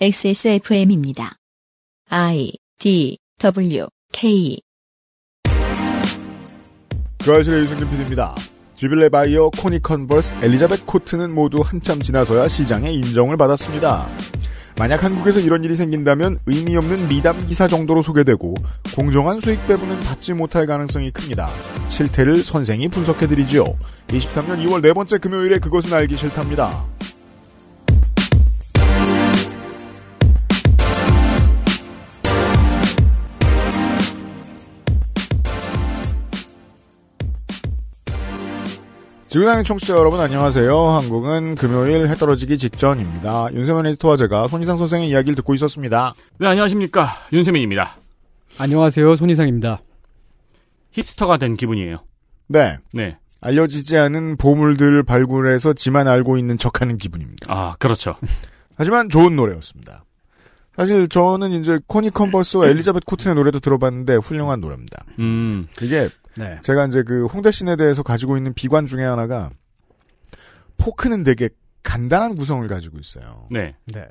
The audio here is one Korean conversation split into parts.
XSFM입니다. I D W K 그아실의 유승균 PD입니다. 주빌레 바이어, 코니 컨버스, 엘리자벳 코트는 모두 한참 지나서야 시장에 인정을 받았습니다. 만약 한국에서 이런 일이 생긴다면 의미 없는 미담 기사 정도로 소개되고 공정한 수익 배분은 받지 못할 가능성이 큽니다. 실태를 선생이 분석해드리지요. 23년 2월 네 번째 금요일에 그것은 알기 싫답니다. 지구상의 청취자 여러분 안녕하세요. 한국은 금요일 해 떨어지기 직전입니다. 윤세민 에디터와 제가 손희상 선생의 이야기를 듣고 있었습니다. 네, 안녕하십니까. 윤세민입니다. 안녕하세요. 손희상입니다. 힙스터가 된 기분이에요. 네. 네. 알려지지 않은 보물들 발굴해서 지만 알고 있는 척하는 기분입니다. 아, 그렇죠. 하지만 좋은 노래였습니다. 사실 저는 이제 코니 컨버스와 엘리자벳 코튼의 노래도 들어봤는데 훌륭한 노래입니다. 음. 그게 네. 제가 이제 그 홍대신에 대해서 가지고 있는 비관 중에 하나가 포크는 되게 간단한 구성을 가지고 있어요. 네. 네.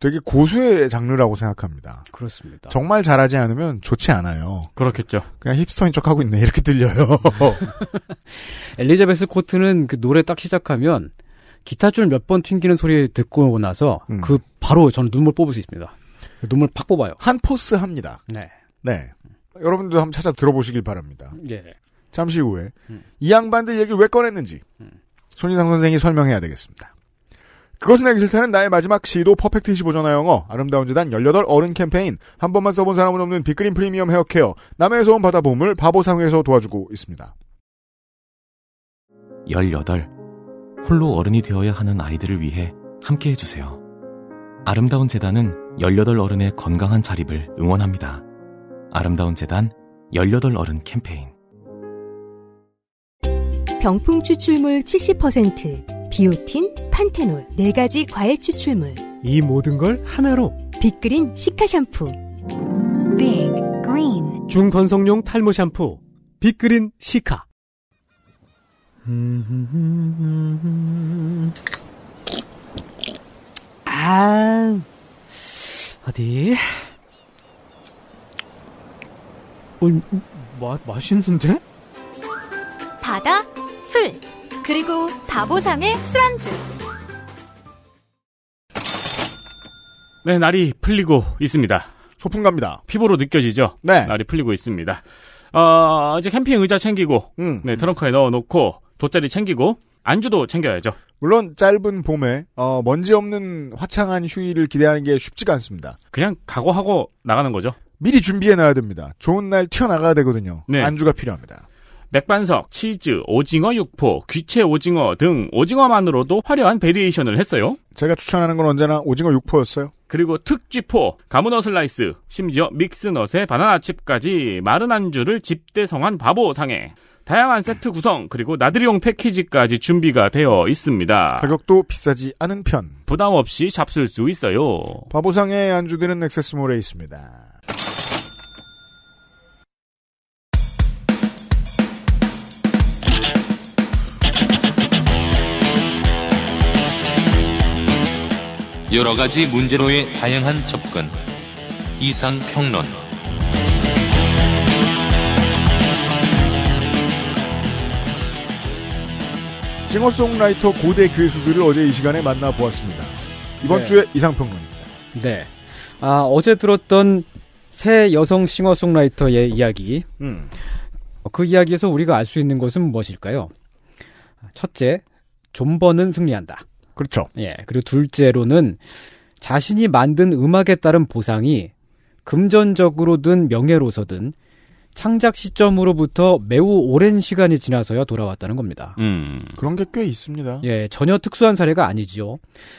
되게 고수의 장르라고 생각합니다. 그렇습니다. 정말 잘하지 않으면 좋지 않아요. 그렇겠죠. 그냥 힙스터인 척 하고 있네 이렇게 들려요. 엘리자베스 코트는 그 노래 딱 시작하면 기타 줄몇 번 튕기는 소리 듣고 나서 음. 그 바로 저는 눈물 뽑을 수 있습니다. 눈물 팍 뽑아요. 한 포스 합니다. 네. 네. 여러분도 한번 찾아 들어보시길 바랍니다. 예. 잠시 후에 음. 이 양반들 얘기를 왜 꺼냈는지 음. 손희상 선생이 설명해야 되겠습니다. 그것은 알기 싫다는 나의 마지막 시도 퍼펙트 25전화 영어 아름다운 재단 18 어른 캠페인 한 번만 써본 사람은 없는 빅그린 프리미엄 헤어케어 남해에서 온 바다 보물 바보상회에서 도와주고 있습니다. 18 홀로 어른이 되어야 하는 아이들을 위해 함께 해주세요. 아름다운 재단은 18 어른의 건강한 자립을 응원합니다. 아름다운 재단 18어른 캠페인 병풍 추출물 70% 비오틴, 판테놀 4가지 과일 추출물 이 모든 걸 하나로 빅그린 시카 샴푸 빅 그린 중건성용 탈모 샴푸 빅그린 시카 아 어디 어, 마, 맛있는데? 바다, 술, 그리고 바보상의 술안주. 네, 날이 풀리고 있습니다. 소풍갑니다. 피부로 느껴지죠? 네. 날이 풀리고 있습니다. 아, 어, 이제 캠핑 의자 챙기고, 음. 네, 트렁크에 넣어 놓고, 돗자리 챙기고, 안주도 챙겨야죠. 물론 짧은 봄에 어, 먼지 없는 화창한 휴일을 기대하는 게 쉽지가 않습니다. 그냥 각오하고 나가는 거죠. 미리 준비해 놔야 됩니다. 좋은 날 튀어나가야 되거든요. 네. 안주가 필요합니다. 맥반석, 치즈, 오징어 육포, 귀채 오징어 등 오징어만으로도 화려한 베리에이션을 했어요. 제가 추천하는 건 언제나 오징어 육포였어요. 그리고 특쥐포, 가문어 슬라이스, 심지어 믹스넛에 바나나 칩까지 마른 안주를 집대성한 바보상에 다양한 세트 구성 그리고 나들이용 패키지까지 준비가 되어 있습니다. 가격도 비싸지 않은 편. 부담 없이 잡술 수 있어요. 바보상의 안주들은 액세스몰에 있습니다. 여러 가지 문제로의 다양한 접근. 이상 평론. 싱어송라이터 고대 괴수들을 어제 이 시간에 만나보았습니다. 이번 네. 주에 이상평론입니다. 네. 아, 어제 들었던 새 여성 싱어송라이터의 이야기. 음. 그 이야기에서 우리가 알 수 있는 것은 무엇일까요? 첫째, 존버는 승리한다. 그렇죠. 예. 그리고 둘째로는 자신이 만든 음악에 따른 보상이 금전적으로든 명예로서든 창작 시점으로부터 매우 오랜 시간이 지나서야 돌아왔다는 겁니다. 음. 그런 게 꽤 있습니다. 예, 전혀 특수한 사례가 아니지요.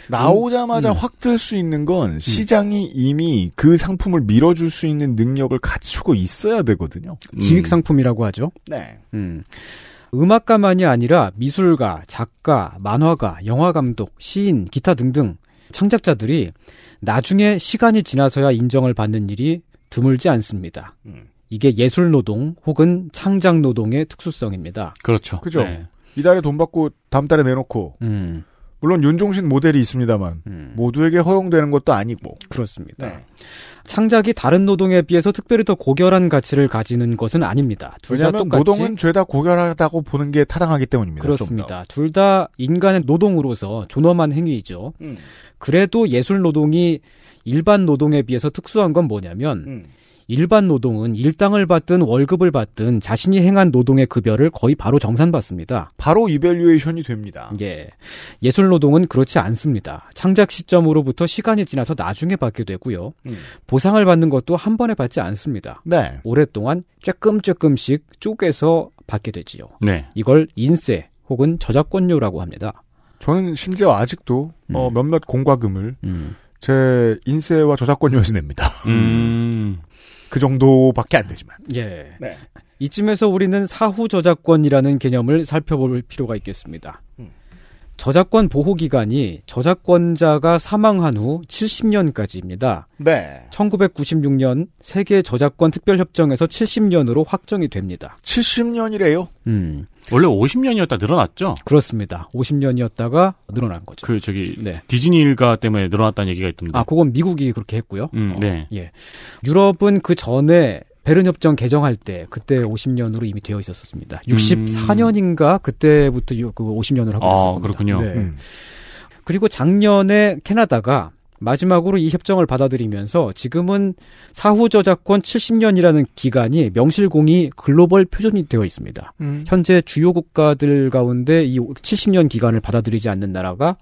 나오자마자 음. 음. 확뜰 수 있는 건 음. 시장이 이미 그 상품을 밀어줄 수 있는 능력을 갖추고 있어야 되거든요. 지획 상품이라고 하죠. 네. 음. 음악가만이 아니라 미술가, 작가, 만화가, 영화감독, 시인, 기타 등등 창작자들이 나중에 시간이 지나서야 인정을 받는 일이 드물지 않습니다. 음. 이게 예술 노동 혹은 창작 노동의 특수성입니다. 그렇죠. 그죠. 네. 이달에 돈 받고 다음 달에 내놓고 음. 물론 윤종신 모델이 있습니다만 음. 모두에게 허용되는 것도 아니고 그렇습니다. 네. 창작이 다른 노동에 비해서 특별히 더 고결한 가치를 가지는 것은 아닙니다. 왜냐하면 노동은 죄다 고결하다고 보는 게 타당하기 때문입니다. 그렇습니다. 둘 다 인간의 노동으로서 존엄한 행위이죠. 음. 그래도 예술 노동이 일반 노동에 비해서 특수한 건 뭐냐면 음. 일반 노동은 일당을 받든 월급을 받든 자신이 행한 노동의 급여를 거의 바로 정산받습니다. 바로 이밸류에이션이 됩니다. 예. 예술 노동은 그렇지 않습니다. 창작 시점으로부터 시간이 지나서 나중에 받게 되고요. 음. 보상을 받는 것도 한 번에 받지 않습니다. 네. 오랫동안 조금조금씩 쪼개서 받게 되지요. 네. 이걸 인세 혹은 저작권료라고 합니다. 저는 심지어 아직도 음. 어, 몇몇 공과금을 음. 제 인세와 저작권료에서 냅니다. 음. 그 정도밖에 안 되지만. 예. 네. 이쯤에서 우리는 사후 저작권이라는 개념을 살펴볼 필요가 있겠습니다. 음. 저작권 보호 기간이 저작권자가 사망한 후 70년까지입니다. 네. 1996년 세계 저작권 특별협정에서 70년으로 확정이 됩니다. 70년이래요? 음. 원래 50년이었다 늘어났죠? 그렇습니다. 50년이었다가 늘어난 거죠. 그 저기 네. 디즈니 일가 때문에 늘어났다는 얘기가 있던데. 아, 그건 미국이 그렇게 했고요. 음, 어, 네. 어, 예. 유럽은 그 전에 베른 협정 개정할 때 그때 50년으로 이미 되어 있었습니다. 64년인가 음. 그때부터 그 50년을 하고 아, 있었습니다. 아, 그렇군요. 네. 음. 그리고 작년에 캐나다가 마지막으로 이 협정을 받아들이면서 지금은 사후 저작권 70년이라는 기간이 명실공히 글로벌 표준이 되어 있습니다. 음. 현재 주요 국가들 가운데 이 70년 기간을 받아들이지 않는 나라가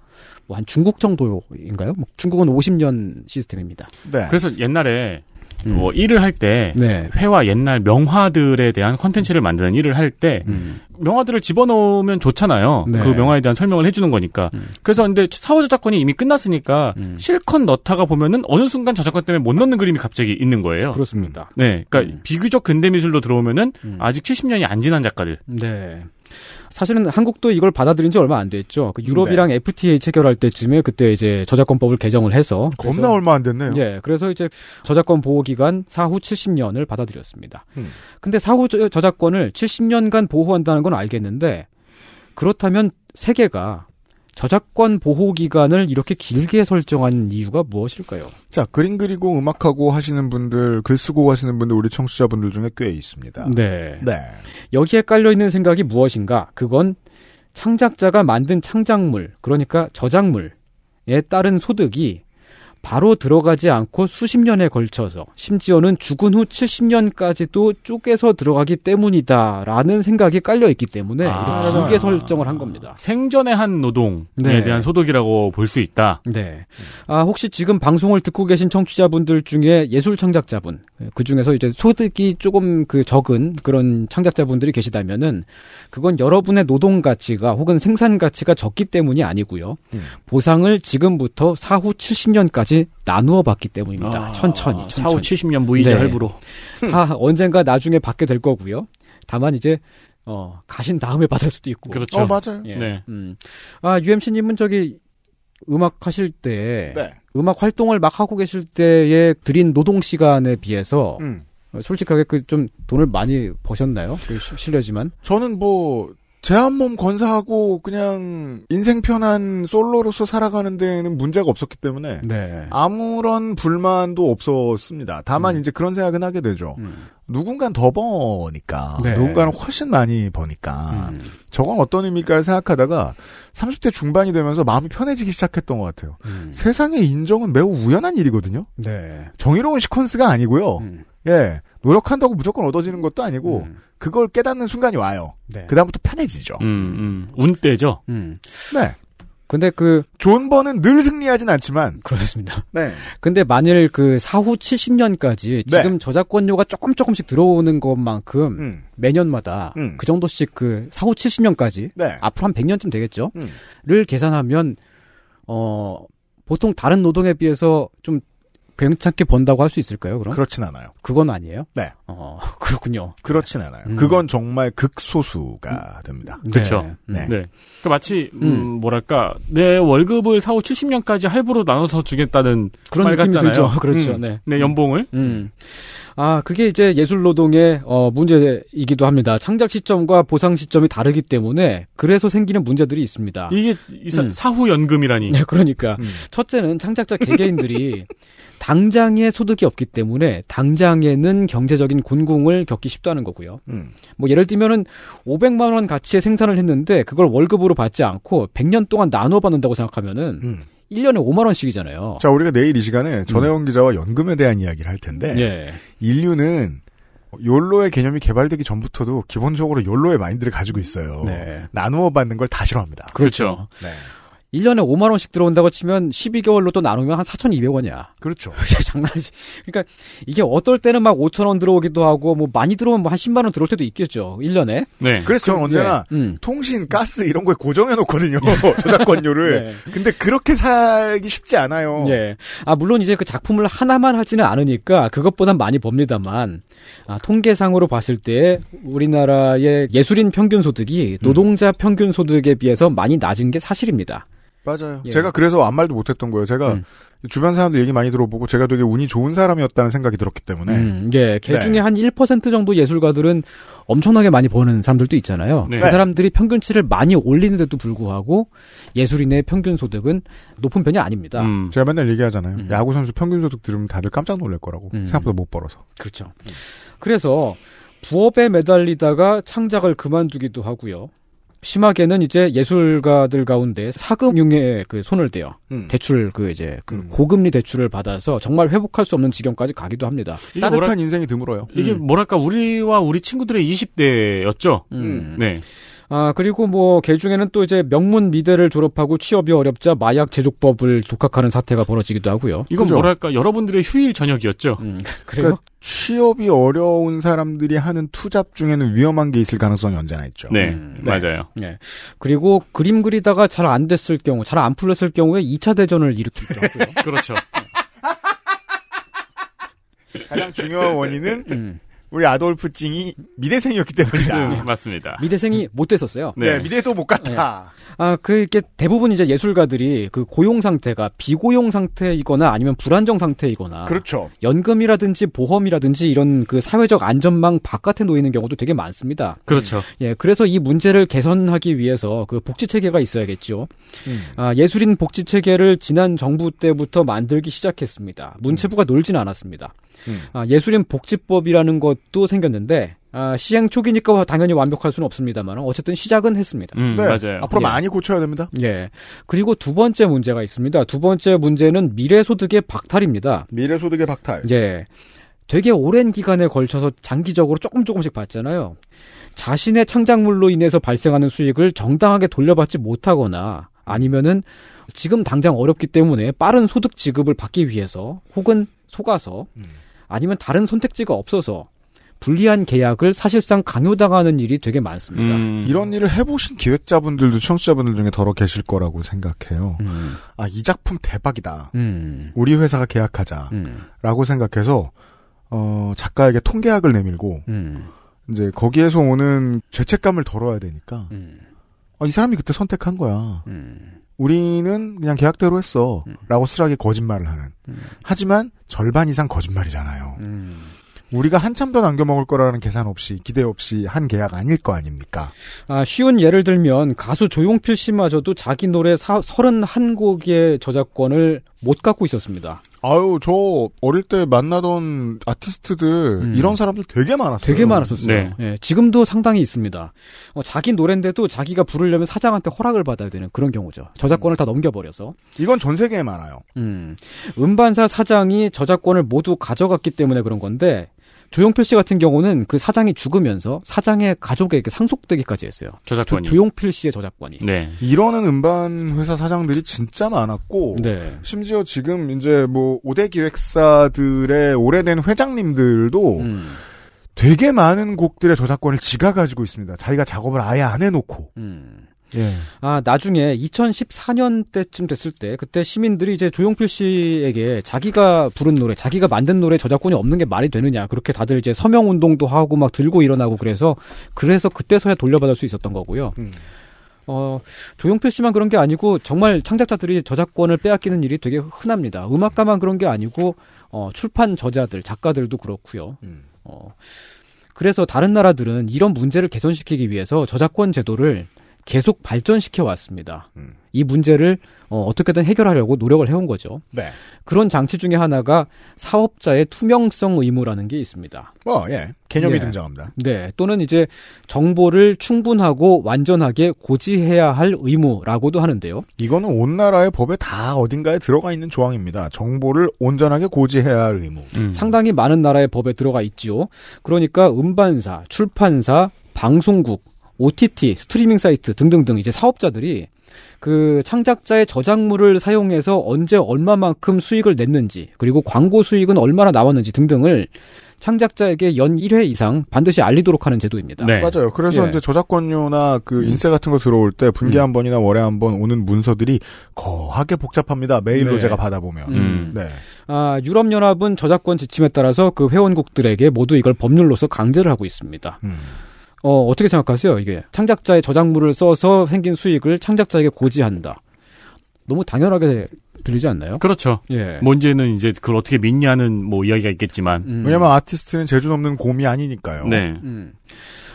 뭐 한 중국 정도인가요? 뭐 중국은 50년 시스템입니다. 네. 그래서 옛날에 음. 뭐 일을 할때 네. 회화 옛날 명화들에 대한 컨텐츠를 만드는 일을 할때 음. 명화들을 집어넣으면 좋잖아요. 네. 그 명화에 대한 설명을 해주는 거니까. 음. 그래서 근데 사후 저작권이 이미 끝났으니까 음. 실컷 넣다가 보면은 어느 순간 저작권 때문에 못 넣는 그림이 갑자기 있는 거예요. 그렇습니다. 네, 그러니까 음. 비교적 근대 미술로 들어오면은 음. 아직 70년이 안 지난 작가들. 네. 사실은 한국도 이걸 받아들인 지 얼마 안 됐죠. 그 유럽이랑 네. FTA 체결할 때쯤에 그때 이제 저작권법을 개정을 해서 겁나 얼마 안 됐네요. 예, 그래서 이제 저작권 보호 기간 사후 70년을 받아들였습니다. 음. 근데 사후 저작권을 70년간 보호한다는 건 알겠는데 그렇다면 세계가 저작권 보호 기간을 이렇게 길게 설정한 이유가 무엇일까요? 자, 그림 그리고 음악하고 하시는 분들, 글 쓰고 하시는 분들, 우리 청취자분들 중에 꽤 있습니다. 네. 네. 여기에 깔려있는 생각이 무엇인가? 그건 창작자가 만든 창작물, 그러니까 저작물에 따른 소득이 바로 들어가지 않고 수십 년에 걸쳐서 심지어는 죽은 후 70년까지도 쪼개서 들어가기 때문이다라는 생각이 깔려 있기 때문에 아, 이렇게 길개 설정을 한 겁니다. 생전에 한 노동에 네. 대한 소득이라고 볼 수 있다. 네. 아 혹시 지금 방송을 듣고 계신 청취자분들 중에 예술 창작자분 그 중에서 이제 소득이 조금 그 적은 그런 창작자분들이 계시다면은 그건 여러분의 노동 가치가 혹은 생산 가치가 적기 때문이 아니고요. 음. 보상을 지금부터 사후 70년까지 나누어 봤기 때문입니다. 아, 천천히, 천천히. 4, 5, 70년 무이자 네. 할부로. 다 언젠가 나중에 받게 될 거고요. 다만 이제 어, 가신 다음에 받을 수도 있고. 그렇죠. 어, 맞아요. 예. 네. 음. 아, UMC 님은 저기 음악 하실 때 네. 음악 활동을 막 하고 계실 때에 드린 노동 시간에 비해서 음. 솔직하게 그 좀 돈을 많이 버셨나요? 그 실례지만 저는 뭐 제한몸 건사하고 그냥 인생 편한 솔로로서 살아가는 데는 문제가 없었기 때문에 네. 아무런 불만도 없었습니다. 다만 음. 이제 그런 생각은 하게 되죠. 음. 누군간 더 버니까 네. 누군가는 훨씬 많이 버니까 음. 저건 어떤 의미일까를 생각하다가 30대 중반이 되면서 마음이 편해지기 시작했던 것 같아요. 음. 세상의 인정은 매우 우연한 일이거든요. 네. 정의로운 시퀀스가 아니고요. 음. 예. 노력한다고 무조건 얻어지는 것도 아니고 음. 그걸 깨닫는 순간이 와요. 네. 그다음부터 편해지죠. 음, 음. 운때죠. 음. 네. 근데 그 존버는 늘 승리하진 않지만 그렇습니다. 네. 근데 만일 그 사후 70년까지 네. 지금 저작권료가 조금 조금씩 들어오는 것만큼 음. 매년마다 음. 그 정도씩 그 사후 70년까지 네. 앞으로 한 100년쯤 되겠죠?를 음. 계산하면 어 보통 다른 노동에 비해서 좀 괜찮게 본다고할 수 있을까요? 그럼 그렇진 않아요. 그건 아니에요. 네. 어 그렇군요. 그렇진 않아요. 음. 그건 정말 극소수가 음. 됩니다. 그렇죠. 네. 음. 네. 네. 네. 그 마치 음, 음, 뭐랄까 내 월급을 사후 70년까지 할부로 나눠서 주겠다는 그런 느낌이 같잖아요. 들죠. 그렇죠. 음. 네. 내 연봉을. 아 그게 이제 예술 노동의 어, 문제이기도 합니다. 창작 시점과 보상 시점이 다르기 때문에 그래서 생기는 문제들이 있습니다. 이게 사, 후 연금이라니. 네, 그러니까 첫째는 창작자 개개인들이 당장에 소득이 없기 때문에 당장에는 경제적인 곤궁을 겪기 쉽다는 거고요. 음. 뭐 예를 들면은 500만 원 가치의 생산을 했는데 그걸 월급으로 받지 않고 100년 동안 나눠 받는다고 생각하면은 음. 1년에 5만 원씩이잖아요. 자, 우리가 내일 이 시간에 음. 전혜원 음. 기자와 연금에 대한 이야기를 할 텐데 예. 인류는 욜로의 개념이 개발되기 전부터도 기본적으로 욜로의 마인드를 가지고 있어요. 네. 나누어 받는 걸 다 싫어합니다. 그렇죠. 네. 1년에 5만 원씩 들어온다고 치면 12개월로 또 나누면 한 4,200원이야. 그렇죠. 장난이지. 그러니까 이게 어떨 때는 막 5천 원 들어오기도 하고 뭐 많이 들어오면 뭐 한 10만 원 들어올 때도 있겠죠. 1년에. 네. 그래서 저는 언제나 네. 음. 통신, 가스 이런 거에 고정해 놓거든요. 네. 저작권료를. 네. 근데 그렇게 살기 쉽지 않아요. 네. 아 물론 이제 그 작품을 하나만 하지는 않으니까 그것보단 많이 법니다만 아, 통계상으로 봤을 때 우리나라의 예술인 평균 소득이 음. 노동자 평균 소득에 비해서 많이 낮은 게 사실입니다. 맞아요. 예. 제가 그래서 아무 말도 못했던 거예요. 제가 음. 주변 사람들 얘기 많이 들어보고 제가 되게 운이 좋은 사람이었다는 생각이 들었기 때문에. 음, 예. 걔 네. 중에 한 1% 정도 예술가들은 엄청나게 많이 버는 사람들도 있잖아요. 네. 그 사람들이 평균치를 많이 올리는데도 불구하고 예술인의 평균 소득은 높은 편이 아닙니다. 음. 제가 맨날 얘기하잖아요. 음. 야구 선수 평균 소득 들으면 다들 깜짝 놀랄 거라고. 음. 생각보다 못 벌어서. 그렇죠. 그래서 부업에 매달리다가 창작을 그만두기도 하고요. 심하게는 이제 예술가들 가운데 사금융에 그 손을 대요. 음. 대출 그 이제 그 음. 고금리 대출을 받아서 정말 회복할 수 없는 지경까지 가기도 합니다. 따뜻한 뭐랄... 인생이 드물어요. 이게 음. 뭐랄까 우리와 우리 친구들의 20대였죠. 음. 네. 아, 그리고 뭐, 개 중에는 또 이제 명문 미대를 졸업하고 취업이 어렵자 마약 제조법을 독학하는 사태가 벌어지기도 하고요. 이건 그죠? 뭐랄까, 여러분들의 휴일 저녁이었죠? 음, 그러니까 취업이 어려운 사람들이 하는 투잡 중에는 위험한 게 있을 가능성이 언제나 있죠. 네, 음, 네. 맞아요. 네. 그리고 그림 그리다가 잘 안 됐을 경우, 잘 안 풀렸을 경우에 2차 대전을 일으키기도 하고요. 그렇죠. 가장 중요한 원인은 음. 우리 아돌프 찡이 미대생이었기 때문이다. 네, 맞습니다. 미대생이 못 됐었어요. 네, 네 미대도 못 갔다. 네. 아, 그, 이렇게 대부분 이제 예술가들이 그 고용 상태가 비고용 상태이거나 아니면 불안정 상태이거나. 그렇죠. 연금이라든지 보험이라든지 이런 그 사회적 안전망 바깥에 놓이는 경우도 되게 많습니다. 그렇죠. 예, 그래서 이 문제를 개선하기 위해서 그 복지 체계가 있어야겠죠. 음. 아, 예술인 복지 체계를 지난 정부 때부터 만들기 시작했습니다. 문체부가 놀진 않았습니다. 음. 아, 예술인 복지법이라는 것도 생겼는데 아, 시행 초기니까 당연히 완벽할 수는 없습니다만 어쨌든 시작은 했습니다. 음, 네, 맞아요. 앞으로 예. 많이 고쳐야 됩니다. 예. 그리고 두 번째 문제가 있습니다. 두 번째 문제는 미래소득의 박탈입니다. 미래소득의 박탈. 예. 되게 오랜 기간에 걸쳐서 장기적으로 조금 조금씩 받잖아요. 자신의 창작물로 인해서 발생하는 수익을 정당하게 돌려받지 못하거나 아니면은 지금 당장 어렵기 때문에 빠른 소득 지급을 받기 위해서 혹은 속아서 음. 아니면 다른 선택지가 없어서 불리한 계약을 사실상 강요당하는 일이 되게 많습니다. 음. 이런 일을 해보신 기획자분들도 청취자분들 중에 더러 계실 거라고 생각해요. 음. 아, 이 작품 대박이다. 음. 우리 회사가 계약하자. 음. 라고 생각해서, 어, 작가에게 통계약을 내밀고, 음. 이제 거기에서 오는 죄책감을 덜어야 되니까, 음. 아, 이 사람이 그때 선택한 거야. 우리는 그냥 계약대로 했어. 음. 라고 쓰라게 거짓말을 하는. 음. 하지만 절반 이상 거짓말이잖아요. 음. 우리가 한참 더 남겨먹을 거라는 계산 없이, 기대 없이 한 계약 아닐 거 아닙니까? 아, 쉬운 예를 들면 가수 조용필 씨마저도 자기 노래 사, 31곡의 저작권을 못 갖고 있었습니다. 아유, 저 어릴 때 만나던 아티스트들 음. 이런 사람들 되게 많았어요. 되게 많았었어요. 네. 예, 지금도 상당히 있습니다. 어, 자기 노랜데도 자기가 부르려면 사장한테 허락을 받아야 되는 그런 경우죠. 저작권을 음. 다 넘겨버려서. 이건 전 세계에 많아요. 음. 음반사 사장이 저작권을 모두 가져갔기 때문에 그런 건데 조용필 씨 같은 경우는 그 사장이 죽으면서 사장의 가족에게 상속되기까지 했어요. 저작권이. 조, 용필 씨의 저작권이. 네. 이러는 음반 회사 사장들이 진짜 많았고 네. 심지어 지금 이제 뭐오대 기획사들의 오래된 회장님들도 음. 되게 많은 곡들의 저작권을 지가 가지고 있습니다. 자기가 작업을 아예 안 해놓고. 음. 예. 아 나중에 2014년 때쯤 됐을 때 그때 시민들이 이제 조용필 씨에게 자기가 부른 노래, 자기가 만든 노래 저작권이 없는 게 말이 되느냐 그렇게 다들 이제 서명 운동도 하고 막 들고 일어나고 그래서 그래서 그때서야 돌려받을 수 있었던 거고요. 음. 어, 조용필 씨만 그런 게 아니고 정말 창작자들이 저작권을 빼앗기는 일이 되게 흔합니다. 음악가만 그런 게 아니고 어, 출판 저자들, 작가들도 그렇고요. 음. 어, 그래서 다른 나라들은 이런 문제를 개선시키기 위해서 저작권 제도를 계속 발전시켜 왔습니다. 음. 이 문제를 어, 떻게든 해결하려고 노력을 해온 거죠. 네. 그런 장치 중에 하나가 사업자의 투명성 의무라는 게 있습니다. 어, 예. 개념이 예. 등장합니다. 네. 또는 이제 정보를 충분하고 완전하게 고지해야 할 의무라고도 하는데요. 이거는 온 나라의 법에 다 어딘가에 들어가 있는 조항입니다. 정보를 온전하게 고지해야 할 의무. 음. 상당히 많은 나라의 법에 들어가 있지요. 그러니까 음반사, 출판사, 방송국, OTT, 스트리밍 사이트 등등등 이제 사업자들이 그 창작자의 저작물을 사용해서 언제 얼마만큼 수익을 냈는지, 그리고 광고 수익은 얼마나 나왔는지 등등을 창작자에게 연 1회 이상 반드시 알리도록 하는 제도입니다. 네. 맞아요. 그래서 예. 이제 저작권료나 그인쇄 음. 같은 거 들어올 때 분기 음. 한 번이나 월에 한 번 오는 문서들이 거하게 복잡합니다. 메일로 네. 제가 받아보면. 음. 음. 네. 아, 유럽연합은 저작권 지침에 따라서 그 회원국들에게 모두 이걸 법률로서 강제를 하고 있습니다. 음. 어, 어떻게 생각하세요? 이게 창작자의 저작물을 써서 생긴 수익을 창작자에게 고지한다. 너무 당연하게 들리지 않나요? 그렇죠. 예. 뭔지는 이제 그걸 어떻게 믿냐는 뭐 이야기가 있겠지만. 음. 왜냐면 아티스트는 재주 없는 곰이 아니니까요. 네. 음.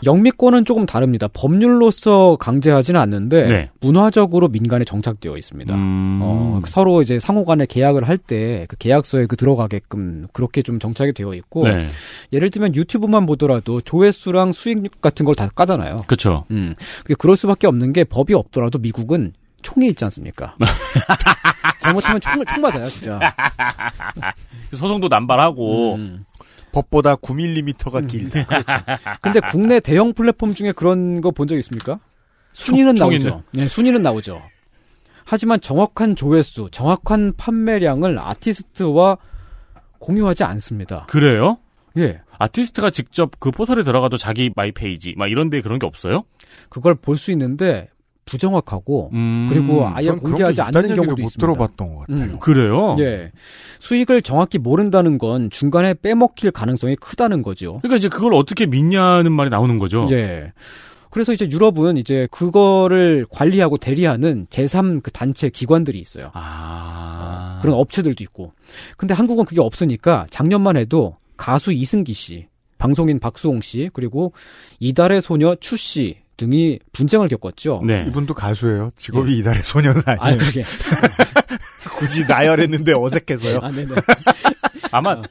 영미권은 조금 다릅니다. 법률로서 강제하지는 않는데 네. 문화적으로 민간에 정착되어 있습니다. 음... 어, 서로 이제 상호간에 계약을 할때그 계약서에 그 들어가게끔 그렇게 좀 정착이 되어 있고 네. 예를 들면 유튜브만 보더라도 조회수랑 수익 같은 걸 다 까잖아요. 그렇죠. 음, 그럴 수밖에 없는 게 법이 없더라도 미국은 총이 있지 않습니까? 잘못하면 총, 총 맞아요, 진짜. 소송도 남발하고, 음. 법보다 9mm가 길다. 그렇죠. 근데 국내 대형 플랫폼 중에 그런 거 본 적 있습니까? 순위는 총, 나오죠. 네, 순위는 나오죠. 하지만 정확한 조회수, 정확한 판매량을 아티스트와 공유하지 않습니다. 그래요? 예. 아티스트가 직접 그 포털에 들어가도 자기 마이 페이지 막 이런 데 그런 게 없어요? 그걸 볼 수 있는데 부정확하고 음, 그리고 아예 공개하지 않는 경우도 못 있습니다. 들어봤던 것 같아요. 음, 그래요? 예. 수익을 정확히 모른다는 건 중간에 빼먹힐 가능성이 크다는 거죠. 그러니까 이제 그걸 어떻게 믿냐는 말이 나오는 거죠. 예. 그래서 이제 유럽은 이제 그거를 관리하고 대리하는 제3 그 단체 기관들이 있어요. 아. 어, 그런 업체들도 있고. 근데 한국은 그게 없으니까 작년만 해도 가수 이승기 씨, 방송인 박수홍 씨, 그리고 이달의 소녀 추 씨, 등이 분쟁을 겪었죠. 네. 이분도 가수예요. 직업이 네. 이달의 소녀는 아니에요. 아, 그러게. 굳이 나열했는데 어색해서요. 아, 네네. 아마 어.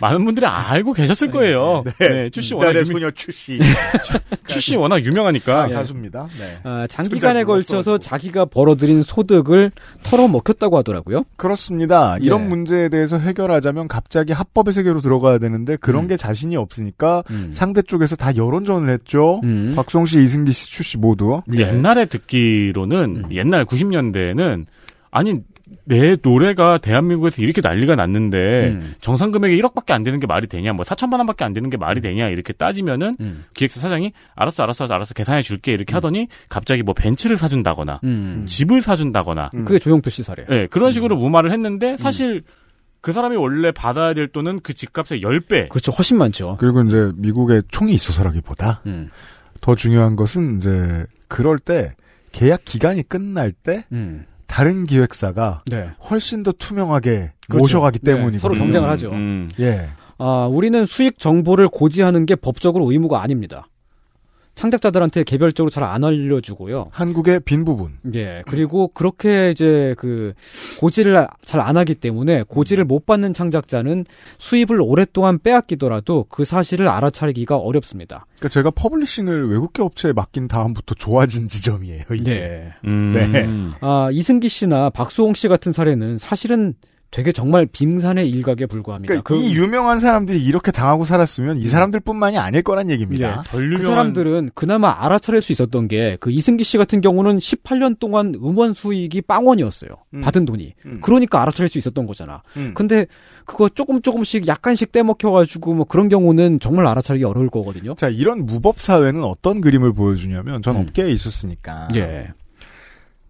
많은 분들이 알고 계셨을 네. 거예요. 네. 네. 추씨 워낙 유명... 소녀 출시. 추씨 워낙 유명하니까. 아, 네. 가수입니다. 네. 아, 장기간에 걸쳐서 써가지고. 자기가 벌어들인 소득을 털어먹혔다고 하더라고요. 그렇습니다. 이런 예. 문제에 대해서 해결하자면 갑자기 합법의 세계로 들어가야 되는데 그런 음. 게 자신이 없으니까 음. 상대 쪽에서 다 여론전을 했죠. 음. 박성 씨, 이승기 씨, 출시 모두. 옛날에 듣기로는 음. 옛날 90년대에는 아니 내 노래가 대한민국에서 이렇게 난리가 났는데 음. 정상 금액이 1억밖에 안 되는 게 말이 되냐, 뭐 4천만 원밖에 안 되는 게 말이 음. 되냐 이렇게 따지면은 음. 기획사 사장이 알았어, 알았어, 알았어 계산해 줄게 이렇게 음. 하더니 갑자기 뭐 벤츠를 사준다거나 음. 집을 사준다거나 음. 그게 조용필 씨 사례. 네, 그런 식으로 무마를 했는데 사실 그 사람이 원래 받아야 될 돈은 그 집값의 10배. 그렇죠. 훨씬 많죠. 그리고 이제 미국에 총이 있어서라기보다 음. 더 중요한 것은 이제 그럴 때 계약 기간이 끝날 때 음. 다른 기획사가 네. 훨씬 더 투명하게 그렇죠. 모셔가기 네. 때문이고 서로 경쟁을 하죠. 음. 예. 예. 아, 우리는 수익 정보를 고지하는 게 법적으로 의무가 아닙니다. 창작자들한테 개별적으로 잘 안 알려주고요. 한국의 빈 부분. 예. 그리고 그렇게 이제 그 고지를 잘 안 하기 때문에 고지를 못 받는 창작자는 수입을 오랫동안 빼앗기더라도 그 사실을 알아차리기가 어렵습니다. 그러니까 제가 퍼블리싱을 외국계 업체에 맡긴 다음부터 좋아진 지점이에요. 이게. 예. 음. 네. 아 이승기 씨나 박수홍 씨 같은 사례는 사실은 되게 정말 빙산의 일각에 불과합니다. 그러니까 그, 이 유명한 사람들이 이렇게 당하고 살았으면 이 음. 사람들뿐만이 아닐 거란 얘기입니다. 네. 유명한... 그 사람들은 그나마 알아차릴 수 있었던 게 그 이승기 씨 같은 경우는 18년 동안 음원 수익이 빵원이었어요. 음. 받은 돈이. 음. 그러니까 알아차릴 수 있었던 거잖아. 음. 근데 그거 조금 조금씩 약간씩 떼먹혀가지고 뭐 그런 경우는 정말 알아차리기 어려울 거거든요. 자 이런 무법 사회는 어떤 그림을 보여주냐면 전 음. 업계에 있었으니까. 예.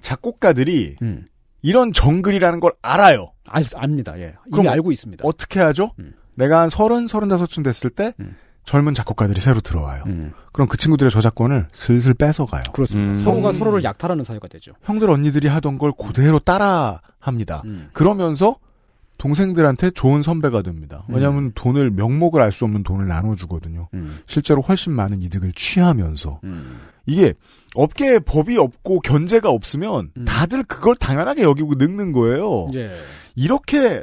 작곡가들이 음. 이런 정글이라는 걸 알아요. 아, 압니다. 예. 이미 알고 있습니다. 어떻게 하죠? 음. 내가 한 서른, 서른다섯쯤 됐을 때 음. 젊은 작곡가들이 새로 들어와요. 음. 그럼 그 친구들의 저작권을 슬슬 뺏어가요. 그렇습니다. 음. 서로가 음. 서로를 약탈하는 사회가 되죠. 형들 언니들이 하던 걸 그대로 따라 합니다. 음. 그러면서 동생들한테 좋은 선배가 됩니다. 왜냐하면 음. 돈을 명목을 알 수 없는 돈을 나눠주거든요. 음. 실제로 훨씬 많은 이득을 취하면서 음. 이게 업계에 법이 없고 견제가 없으면 음. 다들 그걸 당연하게 여기고 늙는 거예요. 예. 이렇게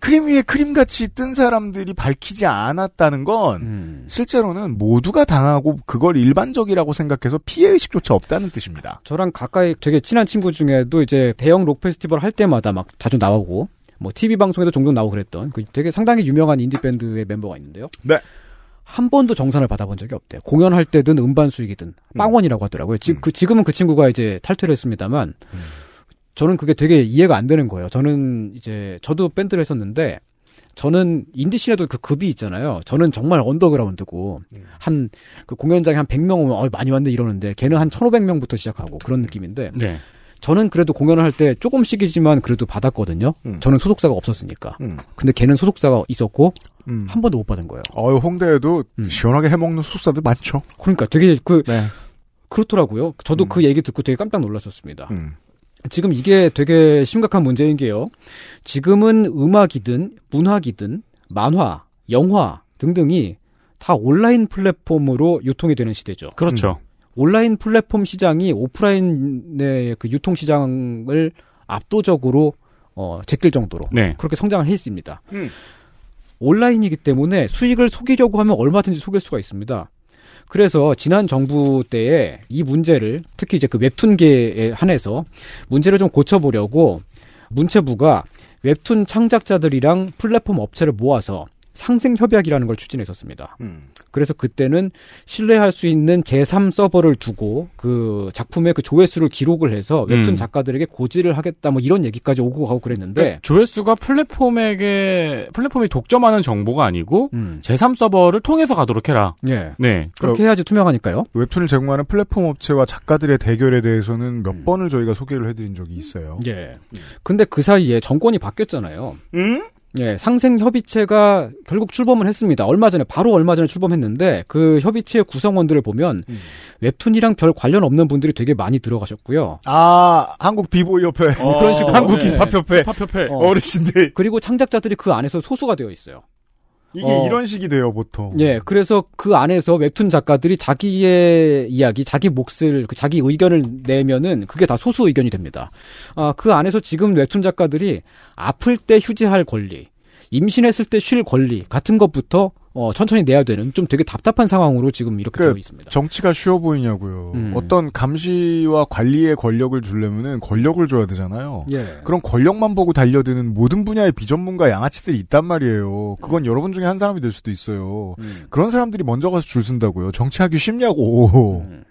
크림 위에 크림같이 뜬 사람들이 밝히지 않았다는 건 음. 실제로는 모두가 당하고 그걸 일반적이라고 생각해서 피해의식조차 없다는 뜻입니다. 저랑 가까이 되게 친한 친구 중에도 이제 대형 록 페스티벌 할 때마다 막 자주 나오고 뭐 TV 방송에도 종종 나오고 그랬던 그 되게 상당히 유명한 인디 밴드의 멤버가 있는데요. 네. 한 번도 정산을 받아본 적이 없대요. 공연할 때든 음반 수익이든 음. 빵원이라고 하더라고요. 지, 음. 그, 지금은 그 친구가 이제 탈퇴를 했습니다만 음. 저는 그게 되게 이해가 안 되는 거예요. 저는 이제 저도 밴드를 했었는데 저는 인디씬에도 그 급이 있잖아요. 저는 정말 언더그라운드고 한 그 공연장에 한 100명 오면 어, 많이 왔는데 이러는데 걔는 한 1,500명부터 시작하고 그런 느낌인데 네. 저는 그래도 공연을 할 때 조금씩이지만 그래도 받았거든요. 음. 저는 소속사가 없었으니까. 음. 근데 걔는 소속사가 있었고 음. 한 번도 못 받은 거예요. 어, 홍대에도 음. 시원하게 해먹는 숙사들 많죠. 그러니까 되게 그 네. 그렇더라고요. 저도 음. 그 얘기 듣고 되게 깜짝 놀랐었습니다. 음. 지금 이게 되게 심각한 문제인 게요. 지금은 음악이든 문학이든 만화, 영화 등등이 다 온라인 플랫폼으로 유통이 되는 시대죠. 그렇죠. 음. 온라인 플랫폼 시장이 오프라인의 그 유통 시장을 압도적으로 어, 제낄 정도로 네. 그렇게 성장을 했습니다. 음. 온라인이기 때문에 수익을 속이려고 하면 얼마든지 속일 수가 있습니다. 그래서 지난 정부 때에 이 문제를 특히 이제 그 웹툰계에 한해서 문제를 좀 고쳐보려고 문체부가 웹툰 창작자들이랑 플랫폼 업체를 모아서 상생 협약이라는 걸 추진했었습니다. 음. 그래서 그때는 신뢰할 수 있는 제3 서버를 두고 그 작품의 그 조회수를 기록을 해서 웹툰 음. 작가들에게 고지를 하겠다 뭐 이런 얘기까지 오고 가고 그랬는데 그러니까 조회수가 플랫폼에게 플랫폼이 독점하는 정보가 아니고 음. 제3 서버를 통해서 가도록 해라. 네. 네. 그렇게 해야지 투명하니까요. 웹툰을 제공하는 플랫폼 업체와 작가들의 대결에 대해서는 몇 음. 번을 저희가 소개를 해드린 적이 있어요. 예. 근데 그 사이에 정권이 바뀌었잖아요. 음? 예, 상생 협의체가 결국 출범을 했습니다. 얼마 전에 바로 얼마 전에 출범했는데 그 협의체 구성원들을 보면 음. 웹툰이랑 별 관련 없는 분들이 되게 많이 들어가셨고요. 아, 한국 비보이 협회 어, 그런 식으 한국 힙합 네. 협회 힙합 협회 어. 어르신들 그리고 창작자들이 그 안에서 소수가 되어 있어요. 이게 어, 이런 식이 돼요 보통. 예, 그래서 그 안에서 웹툰 작가들이 자기의 이야기, 자기 몫을, 그 자기 의견을 내면은 그게 다 소수 의견이 됩니다. 아, 그 안에서 지금 웹툰 작가들이 아플 때 휴지할 권리, 임신했을 때 쉴 권리 같은 것부터 어, 천천히 내야 되는 좀 되게 답답한 상황으로 지금 이렇게 그러니까 되어 있습니다. 정치가 쉬워 보이냐고요. 음. 어떤 감시와 관리의 권력을 주려면은 권력을 줘야 되잖아요. 예. 그런 권력만 보고 달려드는 모든 분야의 비전문가 양아치들이 있단 말이에요. 그건 음. 여러분 중에 한 사람이 될 수도 있어요. 음. 그런 사람들이 먼저 가서 줄 쓴다고요. 정치하기 쉽냐고. 음.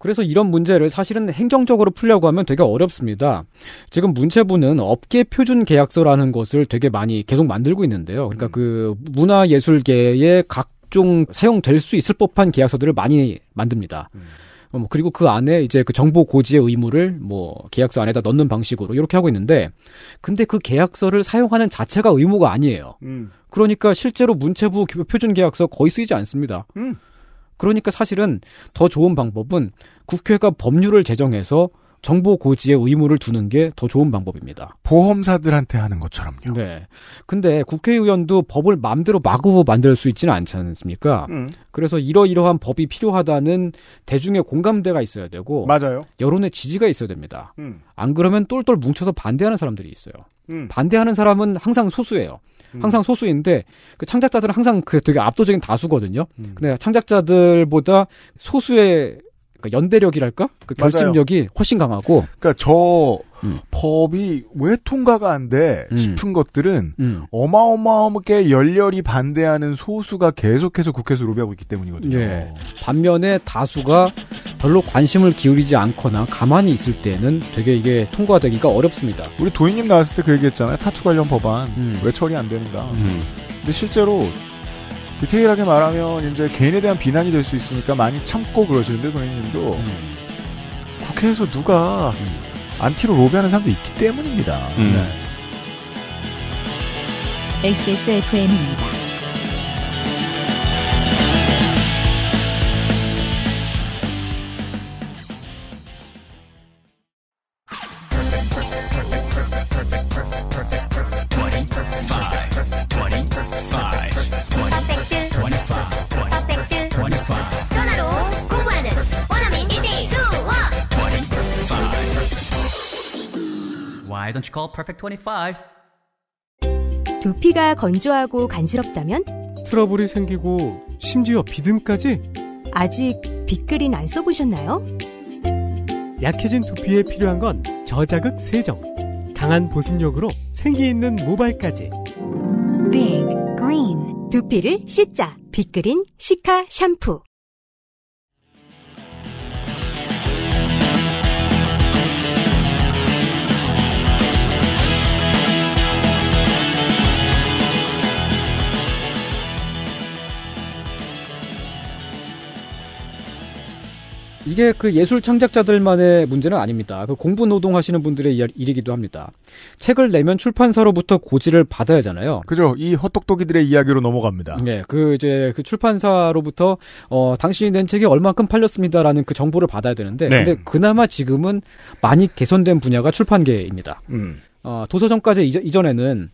그래서 이런 문제를 사실은 행정적으로 풀려고 하면 되게 어렵습니다. 지금 문체부는 업계 표준 계약서라는 것을 되게 많이 계속 만들고 있는데요. 그러니까 음. 그 문화예술계의 각종 사용될 수 있을 법한 계약서들을 많이 만듭니다. 음. 어, 그리고 그 안에 이제 그 정보 고지의 의무를 뭐 계약서 안에다 넣는 방식으로 이렇게 하고 있는데 근데 그 계약서를 사용하는 자체가 의무가 아니에요. 음. 그러니까 실제로 문체부 표준 계약서 거의 쓰이지 않습니다. 음. 그러니까 사실은 더 좋은 방법은 국회가 법률을 제정해서 정보 고지의 의무를 두는 게 더 좋은 방법입니다. 보험사들한테 하는 것처럼요. 네. 근데 국회의원도 법을 마음대로 마구 만들 수 있지는 않지 않습니까? 음. 그래서 이러이러한 법이 필요하다는 대중의 공감대가 있어야 되고 맞아요. 여론의 지지가 있어야 됩니다. 음. 안 그러면 똘똘 뭉쳐서 반대하는 사람들이 있어요. 음. 반대하는 사람은 항상 소수예요. 음. 항상 소수인데 그 창작자들은 항상 그 되게 압도적인 다수거든요. 음. 근데 창작자들보다 소수의 그니까 연대력이랄까 그 결집력이 훨씬 강하고. 그러니까 저 음. 법이 왜 통과가 안 돼? 음. 싶은 것들은 음. 어마어마하게 열렬히 반대하는 소수가 계속해서 국회에서 로비하고 있기 때문이거든요. 예. 반면에 다수가 별로 관심을 기울이지 않거나 가만히 있을 때는 되게 이게 통과되기가 어렵습니다. 우리 도인님 나왔을 때 그 얘기했잖아요. 타투 관련 법안 음. 왜 처리 안 되는가? 근데 실제로 디테일하게 말하면 이제 개인에 대한 비난이 될 수 있으니까 많이 참고 그러시는데 도인님도 음. 국회에서 누가 음. 안티로 로비하는 사람도 있기 때문입니다. 음. 네. XSFM입니다. 네. Why don't you call Perfect 25? 두피가 건조하고 간지럽다면? 트러블이 생기고 심지어 비듬까지? 아직 빅그린 안 써보셨나요? 약해진 두피에 필요한 건 저자극 세정. 강한 보습력으로 생기 있는 모발까지. 빅그린 두피를 씻자. 빅그린 시카 샴푸. 이게 그 예술 창작자들만의 문제는 아닙니다. 그 공부 노동하시는 분들의 일이기도 합니다. 책을 내면 출판사로부터 고지를 받아야 하 잖아요. 그죠. 이 헛똑똑이들의 이야기로 넘어갑니다. 네. 그 이제 그 출판사로부터 어 당신이 낸 책이 얼만큼 팔렸습니다라는 그 정보를 받아야 되는데 네. 근데 그나마 지금은 많이 개선된 분야가 출판계입니다. 음. 어 도서전까지 이전에는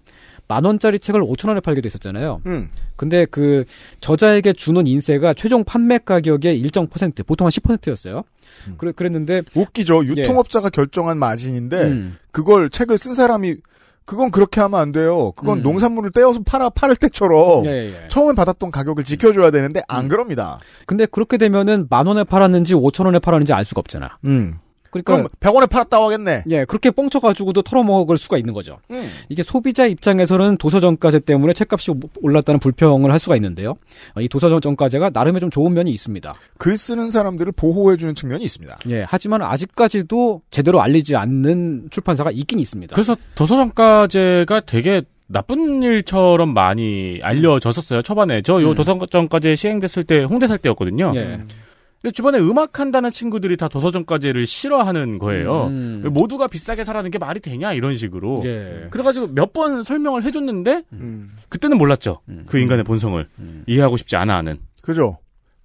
만 원짜리 책을 오천 원에 팔기도 했었잖아요. 음. 근데 그 저자에게 주는 인세가 최종 판매 가격의 일정 퍼센트, 보통 한 10%였어요. 음. 그래 그랬는데 웃기죠. 예. 유통업자가 예. 결정한 마진인데 음. 그걸 책을 쓴 사람이 그건 그렇게 하면 안 돼요. 그건 음. 농산물을 떼어서 팔아 팔을 때처럼 예, 예, 예. 처음에 받았던 가격을 지켜줘야 되는데 안 음. 그럽니다. 근데 그렇게 되면은 만 원에 팔았는지 오천 원에 팔았는지 알 수가 없잖아. 음. 그러니까 그럼 병원에 팔았다고 하겠네. 예, 그렇게 뻥쳐가지고도 털어먹을 수가 있는 거죠. 음. 이게 소비자 입장에서는 도서정가제 때문에 책값이 올랐다는 불평을 할 수가 있는데요. 어, 이 도서정가제가 나름의 좀 좋은 면이 있습니다. 글 쓰는 사람들을 보호해주는 측면이 있습니다. 예, 하지만 아직까지도 제대로 알리지 않는 출판사가 있긴 있습니다. 그래서 도서정가제가 되게 나쁜 일처럼 많이 알려졌었어요. 초반에 저요 음. 도서정가제 시행됐을 때 홍대 살 때였거든요. 예. 음. 근데 주변에 음악한다는 친구들이 다 도서정과제를 싫어하는 거예요. 음. 모두가 비싸게 사라는 게 말이 되냐 이런 식으로. 예. 그래가지고 몇 번 설명을 해줬는데 음. 그때는 몰랐죠. 음. 그 인간의 본성을 음. 음. 이해하고 싶지 않아하는. 그죠.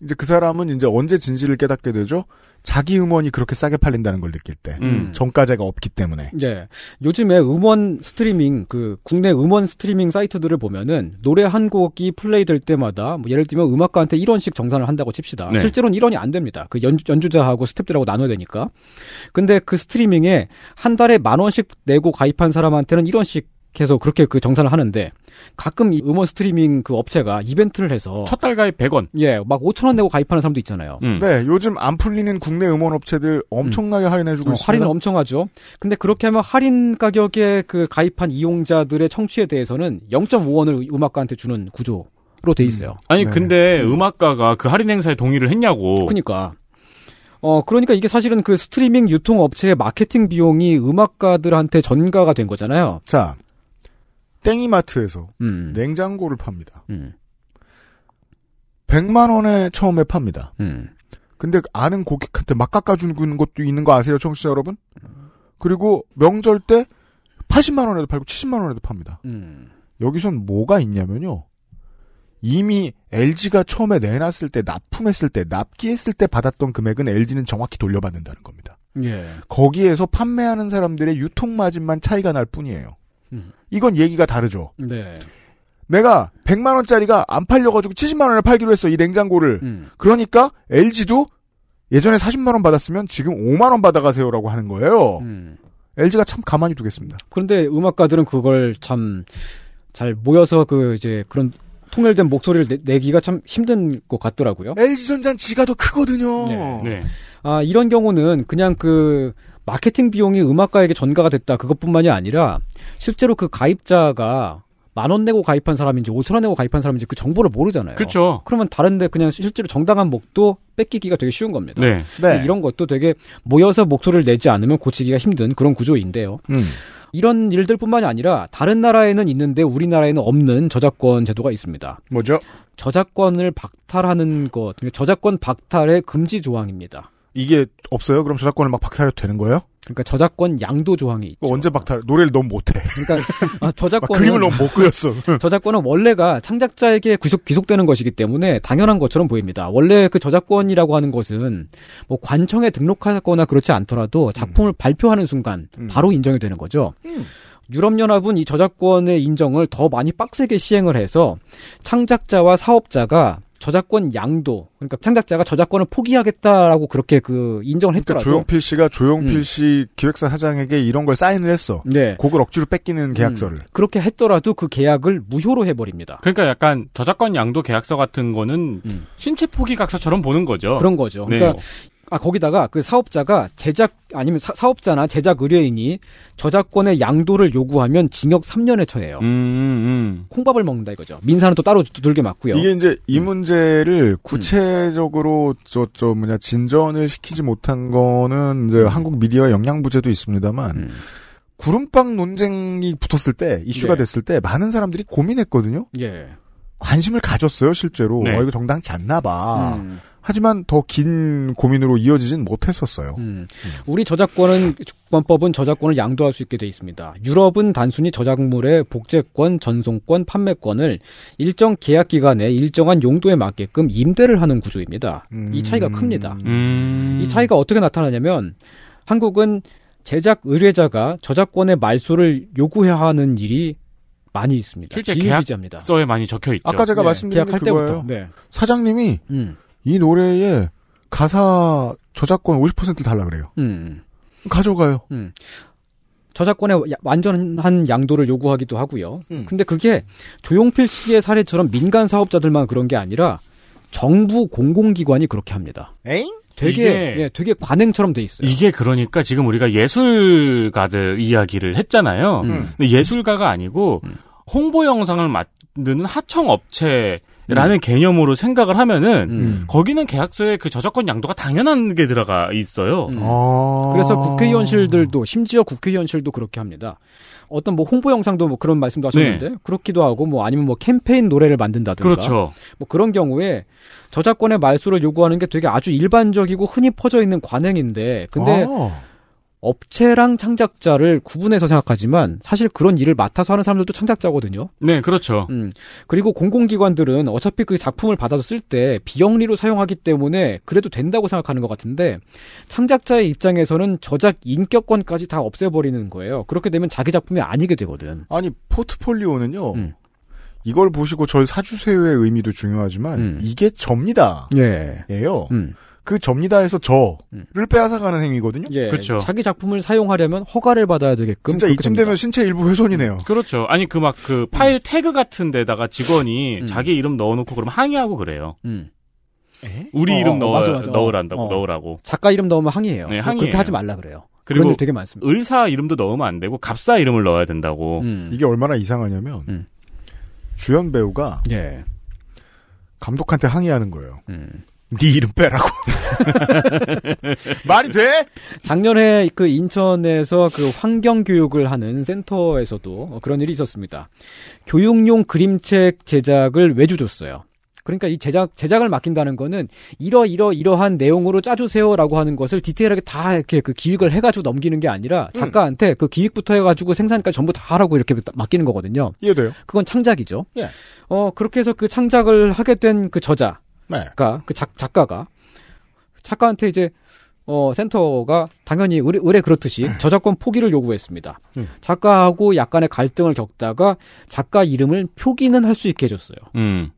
이제 그 사람은 이제 언제 진실을 깨닫게 되죠? 자기 음원이 그렇게 싸게 팔린다는 걸 느낄 때. 음. 정가제가 없기 때문에. 네. 요즘에 음원 스트리밍, 그 국내 음원 스트리밍 사이트들을 보면은 노래 한 곡이 플레이될 때마다 뭐 예를 들면 음악가한테 1원씩 정산을 한다고 칩시다. 네. 실제로는 1원이 안 됩니다. 그 연, 연주자하고 스탭들하고 나눠야 되니까. 근데 그 스트리밍에 한 달에 만 원씩 내고 가입한 사람한테는 1원씩 계속 그렇게 그 정산을 하는데 가끔 이 음원 스트리밍 그 업체가 이벤트를 해서 첫 달 가입 100원. 예, 막 5천 원 내고 가입하는 사람도 있잖아요. 음. 네, 요즘 안 풀리는 국내 음원 업체들 엄청나게 음. 할인해 주고 어, 있습니다. 할인 엄청 하죠. 근데 그렇게 하면 할인 가격에 그 가입한 이용자들의 청취에 대해서는 0.5원을 음악가한테 주는 구조. 로돼 음. 있어요. 음. 아니 네. 근데 음. 음악가가 그 할인 행사에 동의를 했냐고. 그러니까 어, 그러니까 이게 사실은 그 스트리밍 유통 업체의 마케팅 비용이 음악가들한테 전가가 된 거잖아요. 자, 땡이마트에서 음. 냉장고를 팝니다. 음. 100만 원에 처음에 팝니다. 음. 근데 아는 고객한테 막 깎아주는 것도 있는 거 아세요, 청취자 여러분? 그리고 명절 때 80만 원에도 팔고 70만 원에도 팝니다. 음. 여기선 뭐가 있냐면요. 이미 LG가 처음에 내놨을 때 납품했을 때 납기했을 때 받았던 금액은 LG는 정확히 돌려받는다는 겁니다. 예. 거기에서 판매하는 사람들의 유통 마진만 차이가 날 뿐이에요. 이건 얘기가 다르죠. 네. 내가 100만 원짜리가 안 팔려가지고 70만 원에 팔기로 했어 이 냉장고를. 음. 그러니까 LG도 예전에 40만 원 받았으면 지금 5만 원 받아가세요라고 하는 거예요. 음. LG가 참 가만히 두겠습니다. 그런데 음악가들은 그걸 참 잘 모여서 그 이제 그런 통일된 목소리를 내, 기가참 힘든 것 같더라고요. LG 전자는 지가 더 크거든요. 네. 네. 아 이런 경우는 그냥 그 마케팅 비용이 음악가에게 전가가 됐다 그것뿐만이 아니라 실제로 그 가입자가 만 원 내고 가입한 사람인지 오천 원 내고 가입한 사람인지 그 정보를 모르잖아요. 그렇죠. 그러면 다른데 그냥 실제로 정당한 목도 뺏기기가 되게 쉬운 겁니다. 네. 네. 이런 것도 되게 모여서 목소리를 내지 않으면 고치기가 힘든 그런 구조인데요. 음. 이런 일들뿐만이 아니라 다른 나라에는 있는데 우리나라에는 없는 저작권 제도가 있습니다. 뭐죠? 저작권을 박탈하는 것, 그러니까 저작권 박탈의 금지 조항입니다. 이게 없어요? 그럼 저작권을 막 박탈해도 되는 거예요? 그러니까 저작권 양도 조항이 있죠. 언제 박탈? 노래를 너무 못해. 그러니까 아, 저작권 그림을 너무 못 그렸어. 저작권은 원래가 창작자에게 귀속 귀속되는 것이기 때문에 당연한 것처럼 보입니다. 원래 그 저작권이라고 하는 것은 뭐 관청에 등록하거나 그렇지 않더라도 작품을 음. 발표하는 순간 음. 바로 인정이 되는 거죠. 음. 유럽연합은 이 저작권의 인정을 더 많이 빡세게 시행을 해서 창작자와 사업자가 저작권 양도 그러니까 창작자가 저작권을 포기하겠다라고 그렇게 그 인정을 했더라도 그러니까 조용필 씨가 조용필 음. 씨 기획사 사장에게 이런 걸 사인을 했어. 네. 곡을 억지로 뺏기는 음. 계약서를. 음. 그렇게 했더라도 그 계약을 무효로 해버립니다. 그러니까 약간 저작권 양도 계약서 같은 거는 음. 신체 포기 각서처럼 보는 거죠. 그런 거죠. 네. 그러니까 아 거기다가 그 사업자가 제작 아니면 사, 업자나 제작 의뢰인이 저작권의 양도를 요구하면 징역 3년에 처해요. 음, 음, 음. 콩밥을 먹는다 이거죠. 민사는 또 따로 두들겨 맞고요. 이게 이제 이 음. 문제를 음. 구체적으로 저저 뭐냐 진전을 시키지 못한 거는 이제 음. 한국 미디어 영향 부재도 있습니다만 구름빵 논쟁이 붙었을 때 이슈가 예. 됐을 때 많은 사람들이 고민했거든요. 예. 관심을 가졌어요 실제로. 네. 어, 이거 정당치 않나 봐. 하지만 더 긴 고민으로 이어지진 못했었어요. 음. 우리 저작권은 주권법은 저작권을 양도할 수 있게 돼 있습니다. 유럽은 단순히 저작물의 복제권, 전송권, 판매권을 일정 계약 기간에 일정한 용도에 맞게끔 임대를 하는 구조입니다. 음. 이 차이가 큽니다. 음. 이 차이가 어떻게 나타나냐면 한국은 제작 의뢰자가 저작권의 말소를 요구해야 하는 일이 많이 있습니다. 실제 계약자에 많이 적혀 있죠. 아까 제가 네, 말씀드린 계약할 그거예요. 때부터 네. 사장님이 음. 이 노래에 가사 저작권 50%를 달라 그래요. 음. 가져가요. 음. 저작권의 완전한 양도를 요구하기도 하고요. 음. 근데 그게 조용필 씨의 사례처럼 민간 사업자들만 그런 게 아니라 정부 공공기관이 그렇게 합니다. 에잉? 되게 예, 되게 관행처럼 돼 있어요. 이게 그러니까 지금 우리가 예술가들 이야기를 했잖아요. 음. 근데 예술가가 아니고 음. 홍보 영상을 만드는 하청 업체 라는 개념으로 생각을 하면은 음. 음. 거기는 계약서에 그 저작권 양도가 당연한 게 들어가 있어요. 음. 아~ 그래서 국회의원실들도 심지어 국회의원실도 그렇게 합니다. 어떤 뭐 홍보 영상도 뭐 그런 말씀도 네. 하셨는데 네. 그렇기도 하고 뭐 아니면 뭐 캠페인 노래를 만든다든가 그렇죠. 뭐 그런 경우에 저작권의 말소를 요구하는 게 되게 아주 일반적이고 흔히 퍼져 있는 관행인데 근데 아. 업체랑 창작자를 구분해서 생각하지만 사실 그런 일을 맡아서 하는 사람들도 창작자거든요. 네, 그렇죠. 음, 그리고 공공기관들은 어차피 그 작품을 받아서 쓸 때 비영리로 사용하기 때문에 그래도 된다고 생각하는 것 같은데 창작자의 입장에서는 저작 인격권까지 다 없애버리는 거예요. 그렇게 되면 자기 작품이 아니게 되거든. 아니 포트폴리오는요. 음. 이걸 보시고 절 사주세요의 의미도 중요하지만 음. 이게 접니다. 예. 예요. 음. 그 접니다에서 저를 음. 빼앗아가는 행위거든요. 예, 그렇죠. 자기 작품을 사용하려면 허가를 받아야 되게끔. 진짜 이쯤 되면 신체 일부 훼손이네요. 음, 그렇죠. 아니 그 막그 그 파일 음. 태그 같은 데다가 직원이 음. 자기 이름 넣어놓고 그럼 항의하고 그래요. 에? 우리 어, 이름 어, 넣어, 맞아, 맞아. 넣으란다고, 어. 넣으라고. 작가 이름 넣으면 항의해요. 네, 뭐 항의해요. 그렇게 하지 말라 그래요. 그리고 되게 많습니다. 의사 이름도 넣으면 안 되고 갑사 이름을 넣어야 된다고. 음. 이게 얼마나 이상하냐면 음. 주연 배우가 예. 감독한테 항의하는 거예요. 음. 네 이름 빼라고. 말이 돼? 작년에 그 인천에서 그 환경 교육을 하는 센터에서도 그런 일이 있었습니다. 교육용 그림책 제작을 외주 줬어요. 그러니까 이 제작 제작을 맡긴다는 거는 이러 이러 이러한 내용으로 짜주세요라고 하는 것을 디테일하게 다 이렇게 그 기획을 해가지고 넘기는 게 아니라 음. 작가한테 그 기획부터 해가지고 생산까지 전부 다 하라고 이렇게 맡기는 거거든요. 이해돼요? 그건 창작이죠. 예. 어 그렇게 해서 그 창작을 하게 된 그 저자 네. 그 작, 작가가 작가한테 이제 어, 센터가 당연히 의뢰, 의뢰 그렇듯이 음. 저작권 포기를 요구했습니다. 음. 작가하고 약간의 갈등을 겪다가 작가 이름을 표기는 할 수 있게 해줬어요. 음.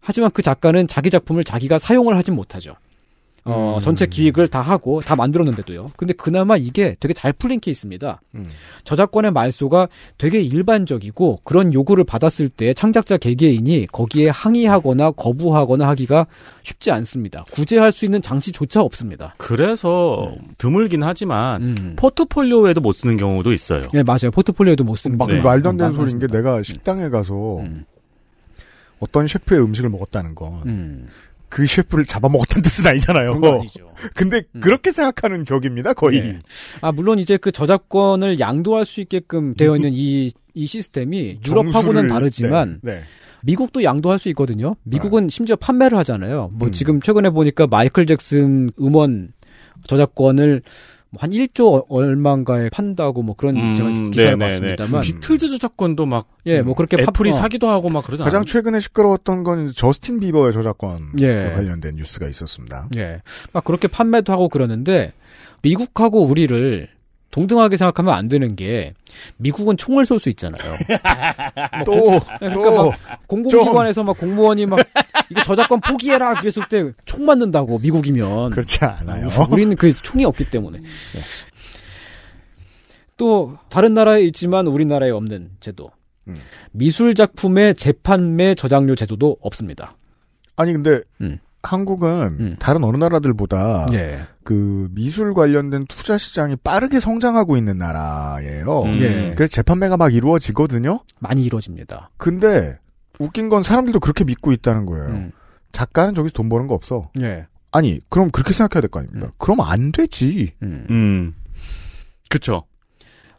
하지만 그 작가는 자기 작품을 자기가 사용을 하진 못하죠. 어, 음. 전체 기획을 다 하고 다 만들었는데도요. 근데 그나마 이게 되게 잘 풀린 케이스입니다. 음. 저작권의 말소가 되게 일반적이고 그런 요구를 받았을 때 창작자 개개인이 거기에 항의하거나 거부하거나 하기가 쉽지 않습니다. 구제할 수 있는 장치조차 없습니다. 그래서 음. 드물긴 하지만 음. 포트폴리오에도 못 쓰는 경우도 있어요. 네, 맞아요. 포트폴리오에도 못 쓰는. 막 네. 말도 안 되는 소리인 게 내가 식당에 가서 음. 어떤 셰프의 음식을 먹었다는 건 음. 그 셰프를 잡아먹었다는 뜻은 아니잖아요. 아니죠. 근데 음. 그렇게 생각하는 격입니다, 거의. 네. 아, 물론 이제 그 저작권을 양도할 수 있게끔 되어 있는 이, 이 시스템이 유럽하고는 네, 다르지만 네. 네. 미국도 양도할 수 있거든요. 미국은 아. 심지어 판매를 하잖아요. 뭐 음. 지금 최근에 보니까 마이클 잭슨 음원 저작권을 뭐 한 1조 얼마인가에 판다고 뭐 그런 음, 제가 네, 기사를 네네네. 네. 봤습니다만 비틀즈 저작권도 막 예, 뭐 그렇게 애플이 파, 어. 사기도 하고 막그러잖아요 가장 최근에 시끄러웠던 건 저스틴 비버의 저작권 예. 관련된 뉴스가 있었습니다. 예. 막 그렇게 판매도 하고 그러는데 미국하고 우리를 동등하게 생각하면 안 되는 게 미국은 총을 쏠 수 있잖아요. 뭐 또, 그러니까 또, 공공기관에서 막 공무원이 막 이거 저작권 포기해라 그랬을 때 총 맞는다고 미국이면 그렇지 않아요. 아, 우리는 그 총이 없기 때문에. 음. 네. 또 다른 나라에 있지만 우리나라에 없는 제도. 음. 미술 작품의 재판매 저작료 제도도 없습니다. 아니 근데 음. 한국은 음. 다른 어느 나라들보다 예. 그 미술 관련된 투자 시장이 빠르게 성장하고 있는 나라예요. 음. 예. 그래서 재판매가 막 이루어지거든요. 많이 이루어집니다. 근데 웃긴 건 사람들도 그렇게 믿고 있다는 거예요. 음. 작가는 저기서 돈 버는 거 없어. 예. 아니 그럼 그렇게 생각해야 될 거 아닙니까? 음. 그럼 안 되지. 음. 음. 그쵸.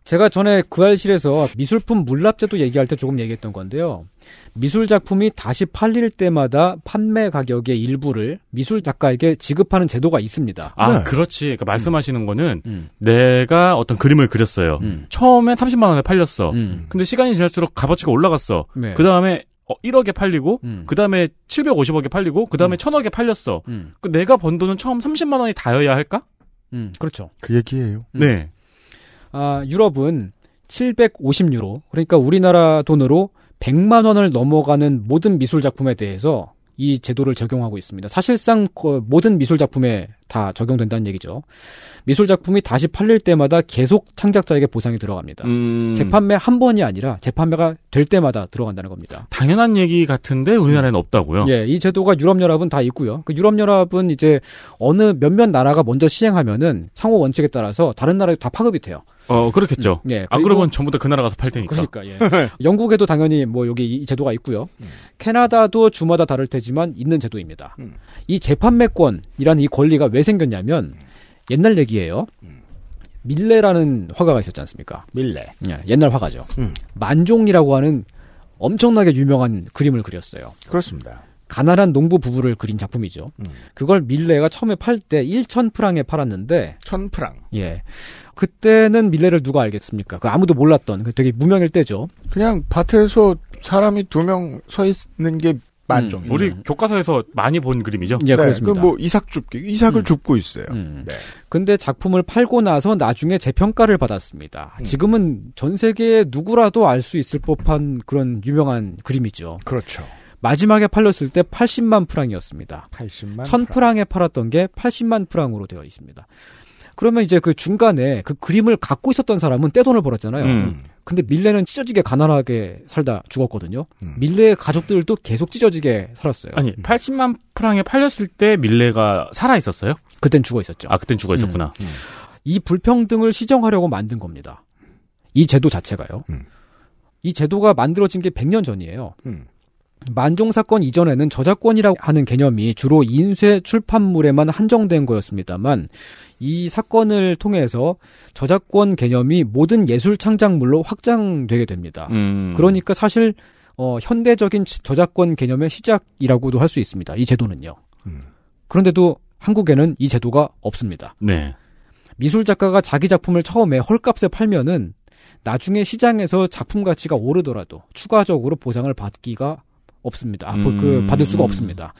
제가 전에 그할실에서 미술품 물납제도 얘기할 때 조금 얘기했던 건데요. 미술 작품이 다시 팔릴 때마다 판매 가격의 일부를 미술 작가에게 지급하는 제도가 있습니다. 아, 네. 그렇지. 그러니까 말씀하시는 음. 거는 음. 내가 어떤 그림을 그렸어요. 음. 처음에 30만 원에 팔렸어. 음. 근데 시간이 지날수록 값어치가 올라갔어. 네. 그다음에 1억에 어, 팔리고, 음. 그 다음에 750억에 팔리고, 그 다음에 음. 1000억에 팔렸어. 음. 그 내가 번 돈은 처음 30만원이 다여야 할까? 음, 그렇죠. 그 얘기예요. 네. 음. 아, 유럽은 750유로, 그러니까 우리나라 돈으로 100만 원을 넘어가는 모든 미술 작품에 대해서 이 제도를 적용하고 있습니다. 사실상 그 모든 미술 작품에 다 적용된다는 얘기죠. 미술 작품이 다시 팔릴 때마다 계속 창작자에게 보상이 들어갑니다. 음... 재판매 한 번이 아니라 재판매가 될 때마다 들어간다는 겁니다. 당연한 얘기 같은데 우리나라에는 없다고요? 예, 이 제도가 유럽연합은 다 있고요. 그 유럽연합은 이제 어느 몇몇 나라가 먼저 시행하면은 상호 원칙에 따라서 다른 나라에 다 파급이 돼요. 어, 그렇겠죠. 음, 예. 안 아, 그러면 전부 다 그 나라 가서 팔 테니까. 그러니까, 예. 영국에도 당연히 뭐 여기 이 제도가 있고요. 음. 캐나다도 주마다 다를 테지만 있는 제도입니다. 음. 이 재판매권이라는 이 권리가 왜왜 생겼냐면 옛날 얘기예요. 밀레라는 화가가 있었지 않습니까? 밀레. 예, 옛날 화가죠. 음. 만종이라고 하는 엄청나게 유명한 그림을 그렸어요. 그렇습니다. 가난한 농부 부부를 그린 작품이죠. 음. 그걸 밀레가 처음에 팔 때 1천 프랑에 팔았는데 1천 프랑. 예. 그때는 밀레를 누가 알겠습니까? 그 아무도 몰랐던 그 되게 무명일 때죠. 그냥 밭에서 사람이 두 명 서 있는 게만 종. 음, 우리 음. 교과서에서 많이 본 그림이죠. 예, 네, 그 그렇습니다. 그뭐 이삭 줍기, 이삭을 음. 줍고 있어요. 음. 네. 근데 작품을 팔고 나서 나중에 재평가를 받았습니다. 음. 지금은 전 세계 에 누구라도 알 수 있을 법한 그런 유명한 그림이죠. 그렇죠. 마지막에 팔렸을 때 80만 프랑이었습니다. 80만 1000 프랑. 에 팔았던 게 80만 프랑으로 되어 있습니다. 그러면 이제 그 중간에 그 그림을 갖고 있었던 사람은 떼돈을 벌었잖아요. 음. 근데 밀레는 찢어지게 가난하게 살다 죽었거든요. 음. 밀레의 가족들도 계속 찢어지게 살았어요. 아니, 80만 음. 프랑에 팔렸을 때 밀레가 살아 있었어요? 그땐 죽어 있었죠. 아, 그땐 죽어 있었구나. 음. 음. 이 불평등을 시정하려고 만든 겁니다. 이 제도 자체가요. 음. 이 제도가 만들어진 게 100년 전이에요. 만종 사건 이전에는 저작권이라고 하는 개념이 주로 인쇄 출판물에만 한정된 거였습니다만 이 사건을 통해서 저작권 개념이 모든 예술 창작물로 확장되게 됩니다. 음. 그러니까 사실 어, 현대적인 저작권 개념의 시작이라고도 할 수 있습니다. 이 제도는요. 음. 그런데도 한국에는 이 제도가 없습니다. 네. 미술 작가가 자기 작품을 처음에 헐값에 팔면은 나중에 시장에서 작품 가치가 오르더라도 추가적으로 보상을 받기가 없습니다. 아, 그 음. 그 받을 수가 없습니다.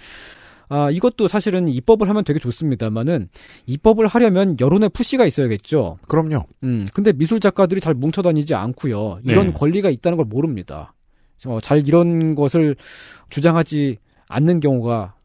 아, 이것도 사실은 입법을 하면 되게 좋습니다만은 입법을 하려면 여론의 푸시가 있어야겠죠. 그럼요. 음, 근데 미술 작가들이 잘 뭉쳐 다니지 않고요. 이런 네. 권리가 있다는 걸 모릅니다. 어, 잘 이런 것을 주장하지 않는 경우가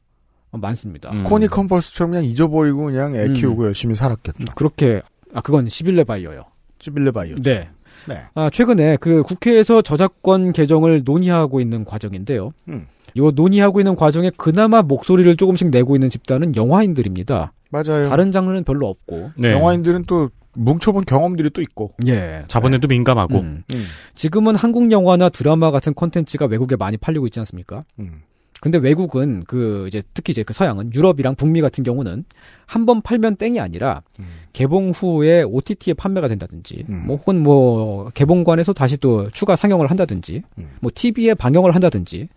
많습니다. 음. 코니 컨버스처럼 그냥 잊어버리고 그냥 애 음. 키우고 음. 열심히 살았겠죠. 음, 그렇게 아 그건 시빌레 바이어요. 시빌레 바이어. 네. 네. 아, 최근에 그 국회에서 저작권 개정을 논의하고 있는 과정인데요. 음. 이 논의하고 있는 과정에 그나마 목소리를 조금씩 내고 있는 집단은 영화인들입니다. 맞아요. 다른 장르는 별로 없고. 네. 영화인들은 또 뭉쳐본 경험들이 또 있고. 예. 자본에도 네. 민감하고. 음. 음. 지금은 한국 영화나 드라마 같은 콘텐츠가 외국에 많이 팔리고 있지 않습니까? 음. 근데 외국은 그 이제 특히 이제 그 서양은 유럽이랑 북미 같은 경우는 한 번 팔면 땡이 아니라 음. 개봉 후에 OTT에 판매가 된다든지 음. 뭐 혹은 뭐 개봉관에서 다시 또 추가 상영을 한다든지 음. 뭐 TV에 방영을 한다든지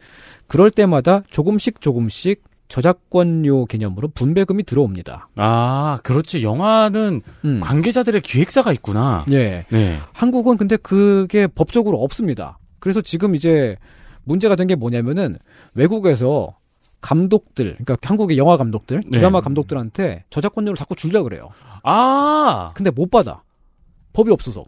그럴 때마다 조금씩 조금씩 저작권료 개념으로 분배금이 들어옵니다. 아, 그렇지. 영화는 음. 관계자들의 기획사가 있구나. 예. 네. 한국은 근데 그게 법적으로 없습니다. 그래서 지금 이제 문제가 된 게 뭐냐면은 외국에서 감독들, 그러니까 한국의 영화 감독들, 네. 드라마 네. 감독들한테 저작권료를 자꾸 줄려 그래요. 아, 근데 못 받아. 법이 없어서.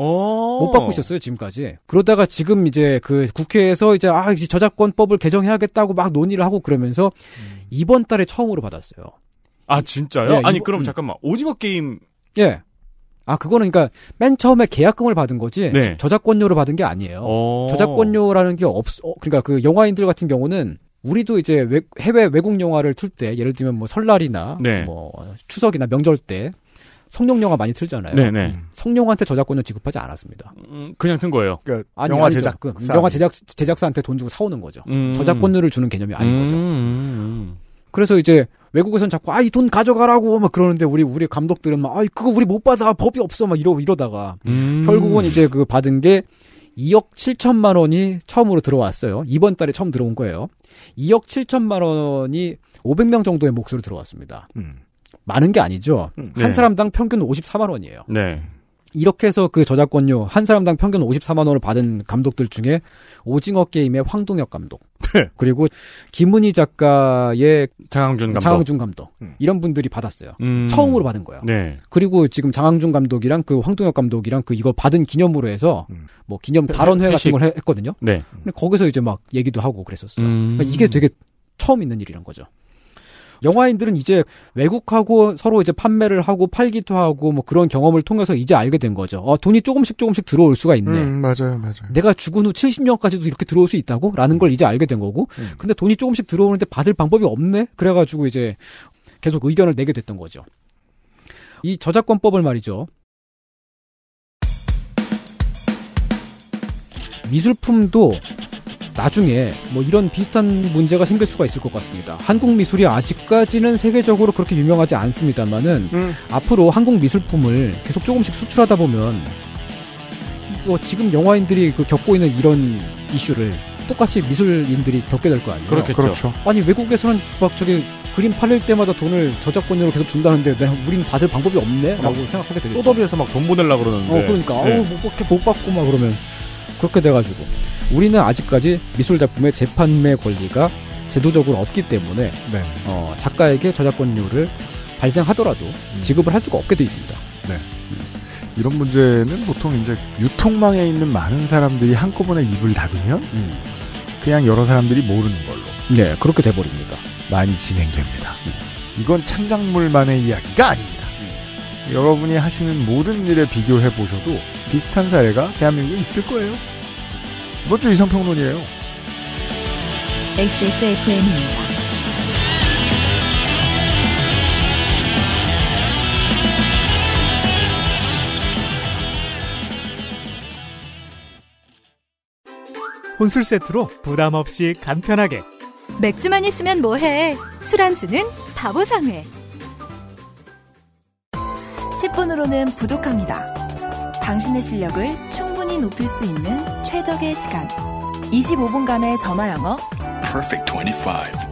어. 못 받고 있었어요 지금까지. 그러다가 지금 이제 그 국회에서 이제 아 이제 저작권법을 개정해야겠다고 막 논의를 하고 그러면서 음. 이번 달에 처음으로 받았어요. 아 진짜요? 예, 아니 이번, 그럼 음. 잠깐만 오징어 게임 예아 그거는 그러니까 맨 처음에 계약금을 받은 거지 네. 저작권료를 받은 게 아니에요. 어... 저작권료라는 게 없. 어, 그러니까 그 영화인들 같은 경우는 우리도 이제 외, 해외 외국 영화를 틀 때 예를 들면 뭐 설날이나 네. 뭐 추석이나 명절 때 성룡 영화 많이 틀잖아요. 네네. 네. 성룡한테 저작권료 지급하지 않았습니다. 음, 그냥 튼 거예요. 그러니까 아니, 영화 아니죠. 제작금, 그 영화 제작 제작사한테 돈 주고 사오는 거죠. 음... 저작권료를 주는 개념이 아닌 음... 거죠. 음, 음. 그래서 이제 외국에선 자꾸 아이 돈 가져가라고 막 그러는데 우리 우리 감독들은 막아이 그거 우리 못 받아 법이 없어 막 이러 이러다가 음. 결국은 이제 그 받은 게 2억 7천만 원이 처음으로 들어왔어요. 이번 달에 처음 들어온 거예요. 2억 7천만 원이 500명 정도의 목소리 들어왔습니다. 음. 많은 게 아니죠. 음. 한 네. 사람당 평균 54만 원이에요. 네. 이렇게 해서 그 저작권료 한 사람당 평균 54만 원을 받은 감독들 중에 오징어 게임의 황동혁 감독, 네. 그리고 김은희 작가의 장항준 감독, 장항준 감독 음. 이런 분들이 받았어요. 음. 처음으로 받은 거예요. 네. 그리고 지금 장항준 감독이랑 그 황동혁 감독이랑 그 이거 받은 기념으로 해서 음. 뭐 기념 발언회 회식. 같은 걸 했거든요. 네. 근데 거기서 이제 막 얘기도 하고 그랬었어요. 음. 그러니까 이게 되게 처음 있는 일이란 거죠. 영화인들은 이제 외국하고 서로 이제 판매를 하고 팔기도 하고 뭐 그런 경험을 통해서 이제 알게 된 거죠. 어, 돈이 조금씩 조금씩 들어올 수가 있네. 음, 맞아요, 맞아요. 내가 죽은 후 70년까지도 이렇게 들어올 수 있다고? 라는 음. 걸 이제 알게 된 거고. 음. 근데 돈이 조금씩 들어오는데 받을 방법이 없네? 그래가지고 이제 계속 의견을 내게 됐던 거죠. 이 저작권법을 말이죠. 미술품도 나중에 뭐 이런 비슷한 문제가 생길 수가 있을 것 같습니다. 한국 미술이 아직까지는 세계적으로 그렇게 유명하지 않습니다만은 음. 앞으로 한국 미술품을 계속 조금씩 수출하다 보면 뭐 지금 영화인들이 그 겪고 있는 이런 이슈를 똑같이 미술인들이 겪게 될 거 아니에요. 그렇겠죠. 그렇죠. 아니 외국에서는 막 저기 그림 팔릴 때마다 돈을 저작권료로 계속 준다는데 내가 우린 받을 방법이 없네라고 생각하게 되죠. 소더비에서 막 돈 보내려 고 그러는데. 어 그러니까 네. 아우 못 받게 못 받고 막 그러면 그렇게 돼가지고 우리는 아직까지 미술 작품의 재판매 권리가 제도적으로 없기 때문에 네. 어, 작가에게 저작권료를 발생하더라도 음. 지급을 할 수가 없게 돼 있습니다. 네. 이런 문제는 보통 이제 유통망에 있는 많은 사람들이 한꺼번에 입을 닫으면 음. 그냥 여러 사람들이 모르는 걸로. 네, 그렇게 돼버립니다. 많이 진행됩니다. 음. 이건 창작물만의 이야기가 아닙니다. 여러분이 하시는 모든 일에 비교해 보셔도 비슷한 사례가 대한민국에 있을 거예요. 이번 주 이성평론이에요. XSFM입니다. 혼술 세트로 부담 없이 간편하게 맥주만 있으면 뭐해? 술안주는 바보상회. 10분으로는 부족합니다. 당신의 실력을 충분히 높일 수 있는 최적의 시간. 25분간의 전화 영어. Perfect 25.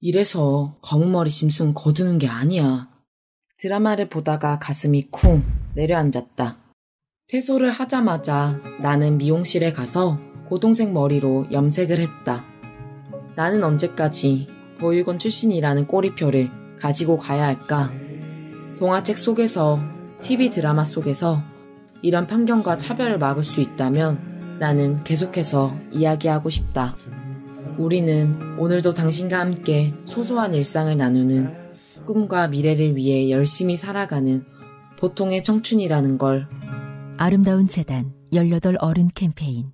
이래서 검은머리 짐승 거두는 게 아니야. 드라마를 보다가 가슴이 쿵 내려앉았다. 퇴소를 하자마자 나는 미용실에 가서 고동색 머리로 염색을 했다. 나는 언제까지 보육원 출신이라는 꼬리표를 가지고 가야 할까? 동화책 속에서, TV 드라마 속에서 이런 편견과 차별을 막을 수 있다면 나는 계속해서 이야기하고 싶다. 우리는 오늘도 당신과 함께 소소한 일상을 나누는 꿈과 미래를 위해 열심히 살아가는 보통의 청춘이라는 걸 아름다운 재단 18 어른 캠페인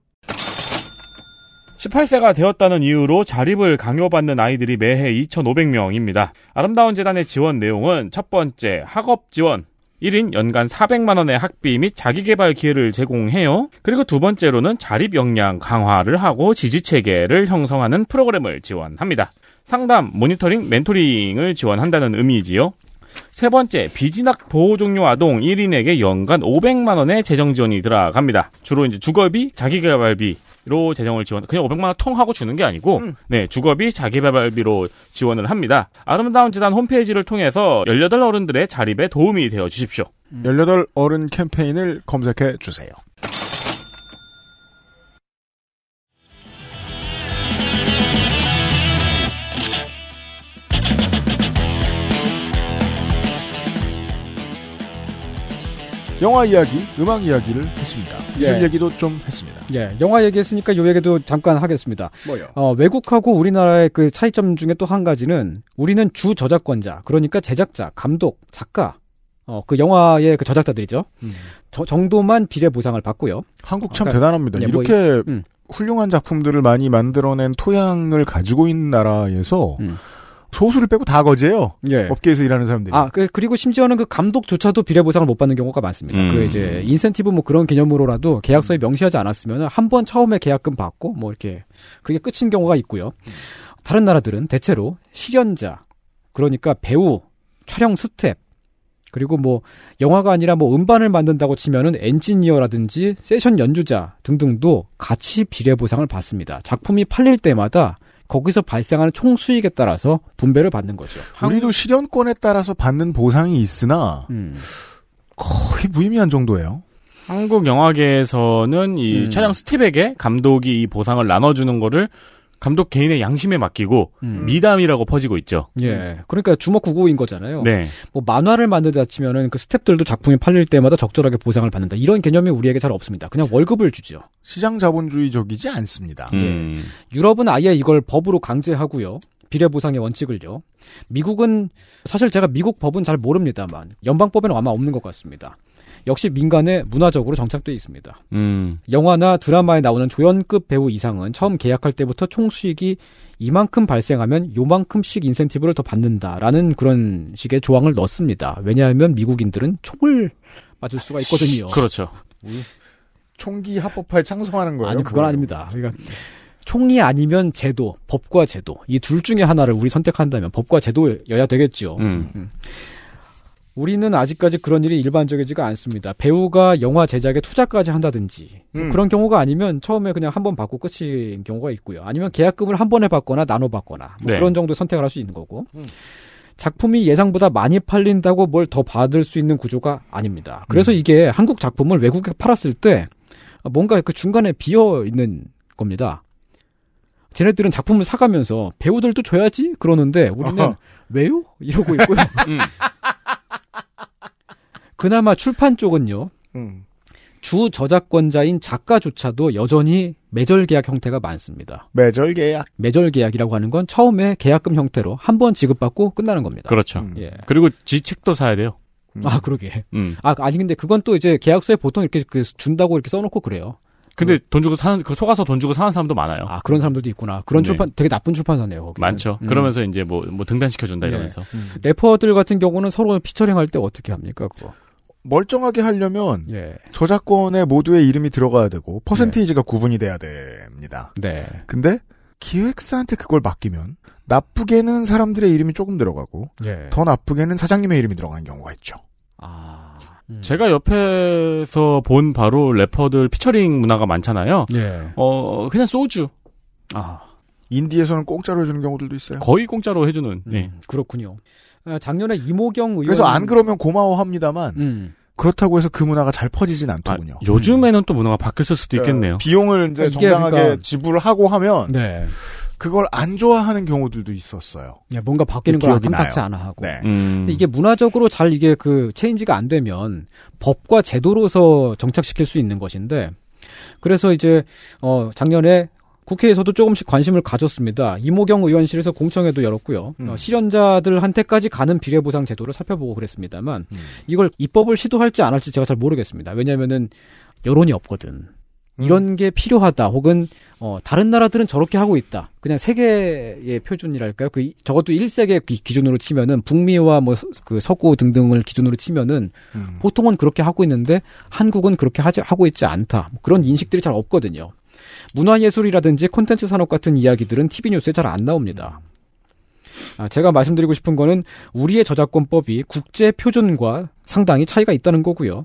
18세가 되었다는 이유로 자립을 강요받는 아이들이 매해 2,500명입니다. 아름다운 재단의 지원 내용은 첫 번째 학업 지원, 1인 연간 400만원의 학비 및 자기개발 기회를 제공해요. 그리고 두 번째로는 자립 역량 강화를 하고 지지체계를 형성하는 프로그램을 지원합니다. 상담, 모니터링, 멘토링을 지원한다는 의미이지요. 세 번째, 비진학 보호 종료 아동 1인에게 연간 500만원의 재정 지원이 들어갑니다. 주로 이제 주거비, 자기개발비, 로 재정을 지원 그냥 500만 원 통하고 주는 게 아니고 음. 네 주거비 자기개발비로 지원을 합니다. 아름다운 재단 홈페이지를 통해서 18 어른들의 자립에 도움이 되어 주십시오. 음. 18 어른 캠페인을 검색해 주세요. 영화 이야기, 음악 이야기를 했습니다. 기술 예. 얘기도 좀 했습니다. 예, 영화 얘기했으니까 요 얘기도 잠깐 하겠습니다. 뭐요? 어, 외국하고 우리나라의 그 차이점 중에 또 한 가지는 우리는 주 저작권자, 그러니까 제작자, 감독, 작가, 어, 그 영화의 그 저작자들이죠. 음. 저, 정도만 비례 보상을 받고요. 한국 참 그러니까, 대단합니다. 네, 이렇게 뭐, 음. 훌륭한 작품들을 많이 만들어낸 토양을 가지고 있는 나라에서 음. 소수를 빼고 다 거지예요. 예. 업계에서 일하는 사람들이. 아, 그, 리고 심지어는 그 감독조차도 비례 보상을 못 받는 경우가 많습니다. 그 음. 그 이제 인센티브 뭐 그런 개념으로라도 계약서에 명시하지 않았으면 한 번 처음에 계약금 받고 뭐 이렇게 그게 끝인 경우가 있고요. 다른 나라들은 대체로 실연자 그러니까 배우, 촬영 스텝, 그리고 뭐 영화가 아니라 뭐 음반을 만든다고 치면은 엔지니어라든지 세션 연주자 등등도 같이 비례 보상을 받습니다. 작품이 팔릴 때마다 거기서 발생하는 총 수익에 따라서 분배를 받는 거죠. 우리도 실현권에 따라서 받는 보상이 있으나 음. 거의 무의미한 정도예요. 한국 영화계에서는 이 음. 촬영 스텝에게 감독이 이 보상을 나눠주는 거를 감독 개인의 양심에 맡기고 음. 미담이라고 퍼지고 있죠. 예. 그러니까 주먹구구인 거잖아요. 네. 뭐 만화를 만들다 치면은 그 스탭들도 작품이 팔릴 때마다 적절하게 보상을 받는다. 이런 개념이 우리에게 잘 없습니다. 그냥 월급을 주죠. 시장 자본주의적이지 않습니다. 음. 예. 유럽은 아예 이걸 법으로 강제하고요. 비례 보상의 원칙을요. 미국은 사실 제가 미국 법은 잘 모릅니다만 연방법에는 아마 없는 것 같습니다. 역시 민간에 문화적으로 정착돼 있습니다. 음. 영화나 드라마에 나오는 조연급 배우 이상은 처음 계약할 때부터 총 수익이 이만큼 발생하면 요만큼씩 인센티브를 더 받는다라는 그런 식의 조항을 넣습니다. 왜냐하면 미국인들은 총을 맞을 수가 있거든요. 그렇죠. 음. 총기 합법화에 찬성하는 거예요? 아니 그건 뭐예요? 아닙니다. 그러니까 총이 아니면 제도, 법과 제도 이 둘 중에 하나를 우리 선택한다면 법과 제도여야 되겠지요. 음. 음. 우리는 아직까지 그런 일이 일반적이지가 않습니다. 배우가 영화 제작에 투자까지 한다든지 뭐 음. 그런 경우가 아니면 처음에 그냥 한 번 받고 끝인 경우가 있고요. 아니면 계약금을 한 번에 받거나 나눠 받거나 뭐 네. 그런 정도 선택을 할 수 있는 거고 음. 작품이 예상보다 많이 팔린다고 뭘 더 받을 수 있는 구조가 아닙니다. 그래서 음. 이게 한국 작품을 외국에 팔았을 때 뭔가 그 중간에 비어 있는 겁니다. 쟤네들은 작품을 사가면서 배우들도 줘야지 그러는데 우리는 어허. 왜요? 이러고 있고요. 음. 그나마 출판 쪽은요. 음. 주 저작권자인 작가조차도 여전히 매절 계약 형태가 많습니다. 매절 계약. 매절 계약이라고 하는 건 처음에 계약금 형태로 한 번 지급받고 끝나는 겁니다. 그렇죠. 음. 예. 그리고 지책도 사야 돼요. 음. 아 그러게. 음. 아 아니 근데 그건 또 이제 계약서에 보통 이렇게 그 준다고 이렇게 써놓고 그래요. 근데 그, 돈 주고 사는 그 속아서 돈 주고 사는 사람도 많아요. 아 그런 사람들도 있구나. 그런 네. 출판 되게 나쁜 출판사네요. 거기는. 많죠. 음. 그러면서 이제 뭐뭐 등단시켜 준다 네. 이러면서 네. 래퍼들 같은 경우는 서로 피처링 할 때 어떻게 합니까 그거? 멀쩡하게 하려면 예. 저작권에 모두의 이름이 들어가야 되고 퍼센테이지가 네. 구분이 돼야 됩니다. 네. 근데 기획사한테 그걸 맡기면 나쁘게는 사람들의 이름이 조금 들어가고 예. 더 나쁘게는 사장님의 이름이 들어가는 경우가 있죠. 아. 음. 제가 옆에서 본 바로 래퍼들 피처링 문화가 많잖아요. 예. 어, 그냥 소주. 아. 인디에서는 공짜로 해주는 경우들도 있어요. 거의 공짜로 해주는. 음, 예. 그렇군요. 어, 작년에 이모경 의원 그래서 안 그러면 고마워합니다만 음. 그렇다고 해서 그 문화가 잘 퍼지진 않더군요. 아, 요즘에는 또 문화가 바뀌었을 수도 예, 있겠네요. 비용을 이제 그러니까 정당하게 그러니까... 지불 하고 하면 네. 그걸 안 좋아하는 경우들도 있었어요. 네, 뭔가 바뀌는 걸 탐탁지 않아 하고. 네. 음. 이게 문화적으로 잘 이게 그 체인지가 안 되면 법과 제도로서 정착시킬 수 있는 것인데 그래서 이제 어 작년에 국회에서도 조금씩 관심을 가졌습니다. 이모경 의원실에서 공청회도 열었고요. 음. 어, 실현자들한테까지 가는 비례보상 제도를 살펴보고 그랬습니다만 음. 이걸 입법을 시도할지 안 할지 제가 잘 모르겠습니다. 왜냐면은 여론이 없거든. 음. 이런 게 필요하다 혹은 어 다른 나라들은 저렇게 하고 있다. 그냥 세계의 표준이랄까요? 그 적어도 1세계 기준으로 치면은 북미와 뭐그 서구 등등을 기준으로 치면은 음. 보통은 그렇게 하고 있는데 한국은 그렇게 하지 하고 있지 않다. 뭐 그런 인식들이 잘 없거든요. 문화예술이라든지 콘텐츠 산업 같은 이야기들은 TV뉴스에 잘 안 나옵니다. 아, 제가 말씀드리고 싶은 거는 우리의 저작권법이 국제 표준과 상당히 차이가 있다는 거고요.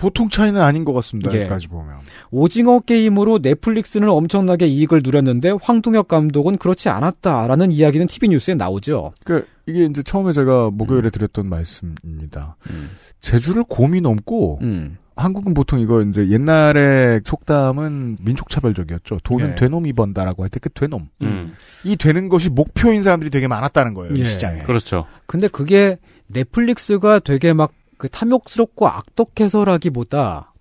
보통 차이는 아닌 것 같습니다. 예. 여기까지 보면. 오징어 게임으로 넷플릭스는 엄청나게 이익을 누렸는데 황동혁 감독은 그렇지 않았다라는 이야기는 TV 뉴스에 나오죠. 그 이게 이제 처음에 제가 목요일에 음. 드렸던 말씀입니다. 음. 제주를 곰이 넘고 음. 한국은 보통 이거 이제 옛날에 속담은 민족차별적이었죠. 돈은 예. 되놈이 번다라고 할 때 그 되놈. 음. 음. 이 되는 것이 목표인 사람들이 되게 많았다는 거예요. 예. 시장에. 그렇죠. 근데 그게 넷플릭스가 되게 막 그 탐욕스럽고 악덕해서라기보다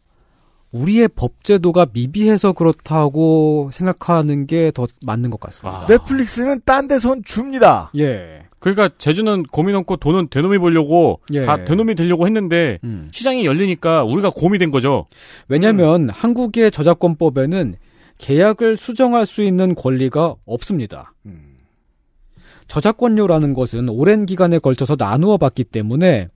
우리의 법제도가 미비해서 그렇다고 생각하는 게 더 맞는 것 같습니다. 아. 넷플릭스는 딴 데선 줍니다. 예. 그러니까 제주는 고민 없고 돈은 대놈이 벌려고 예. 다대놈이 되려고 했는데 음. 시장이 열리니까 우리가 곰이 된 거죠. 왜냐하면 음. 한국의 저작권법에는 계약을 수정할 수 있는 권리가 없습니다. 음. 저작권료라는 것은 오랜 기간에 걸쳐서 나누어 봤기 때문에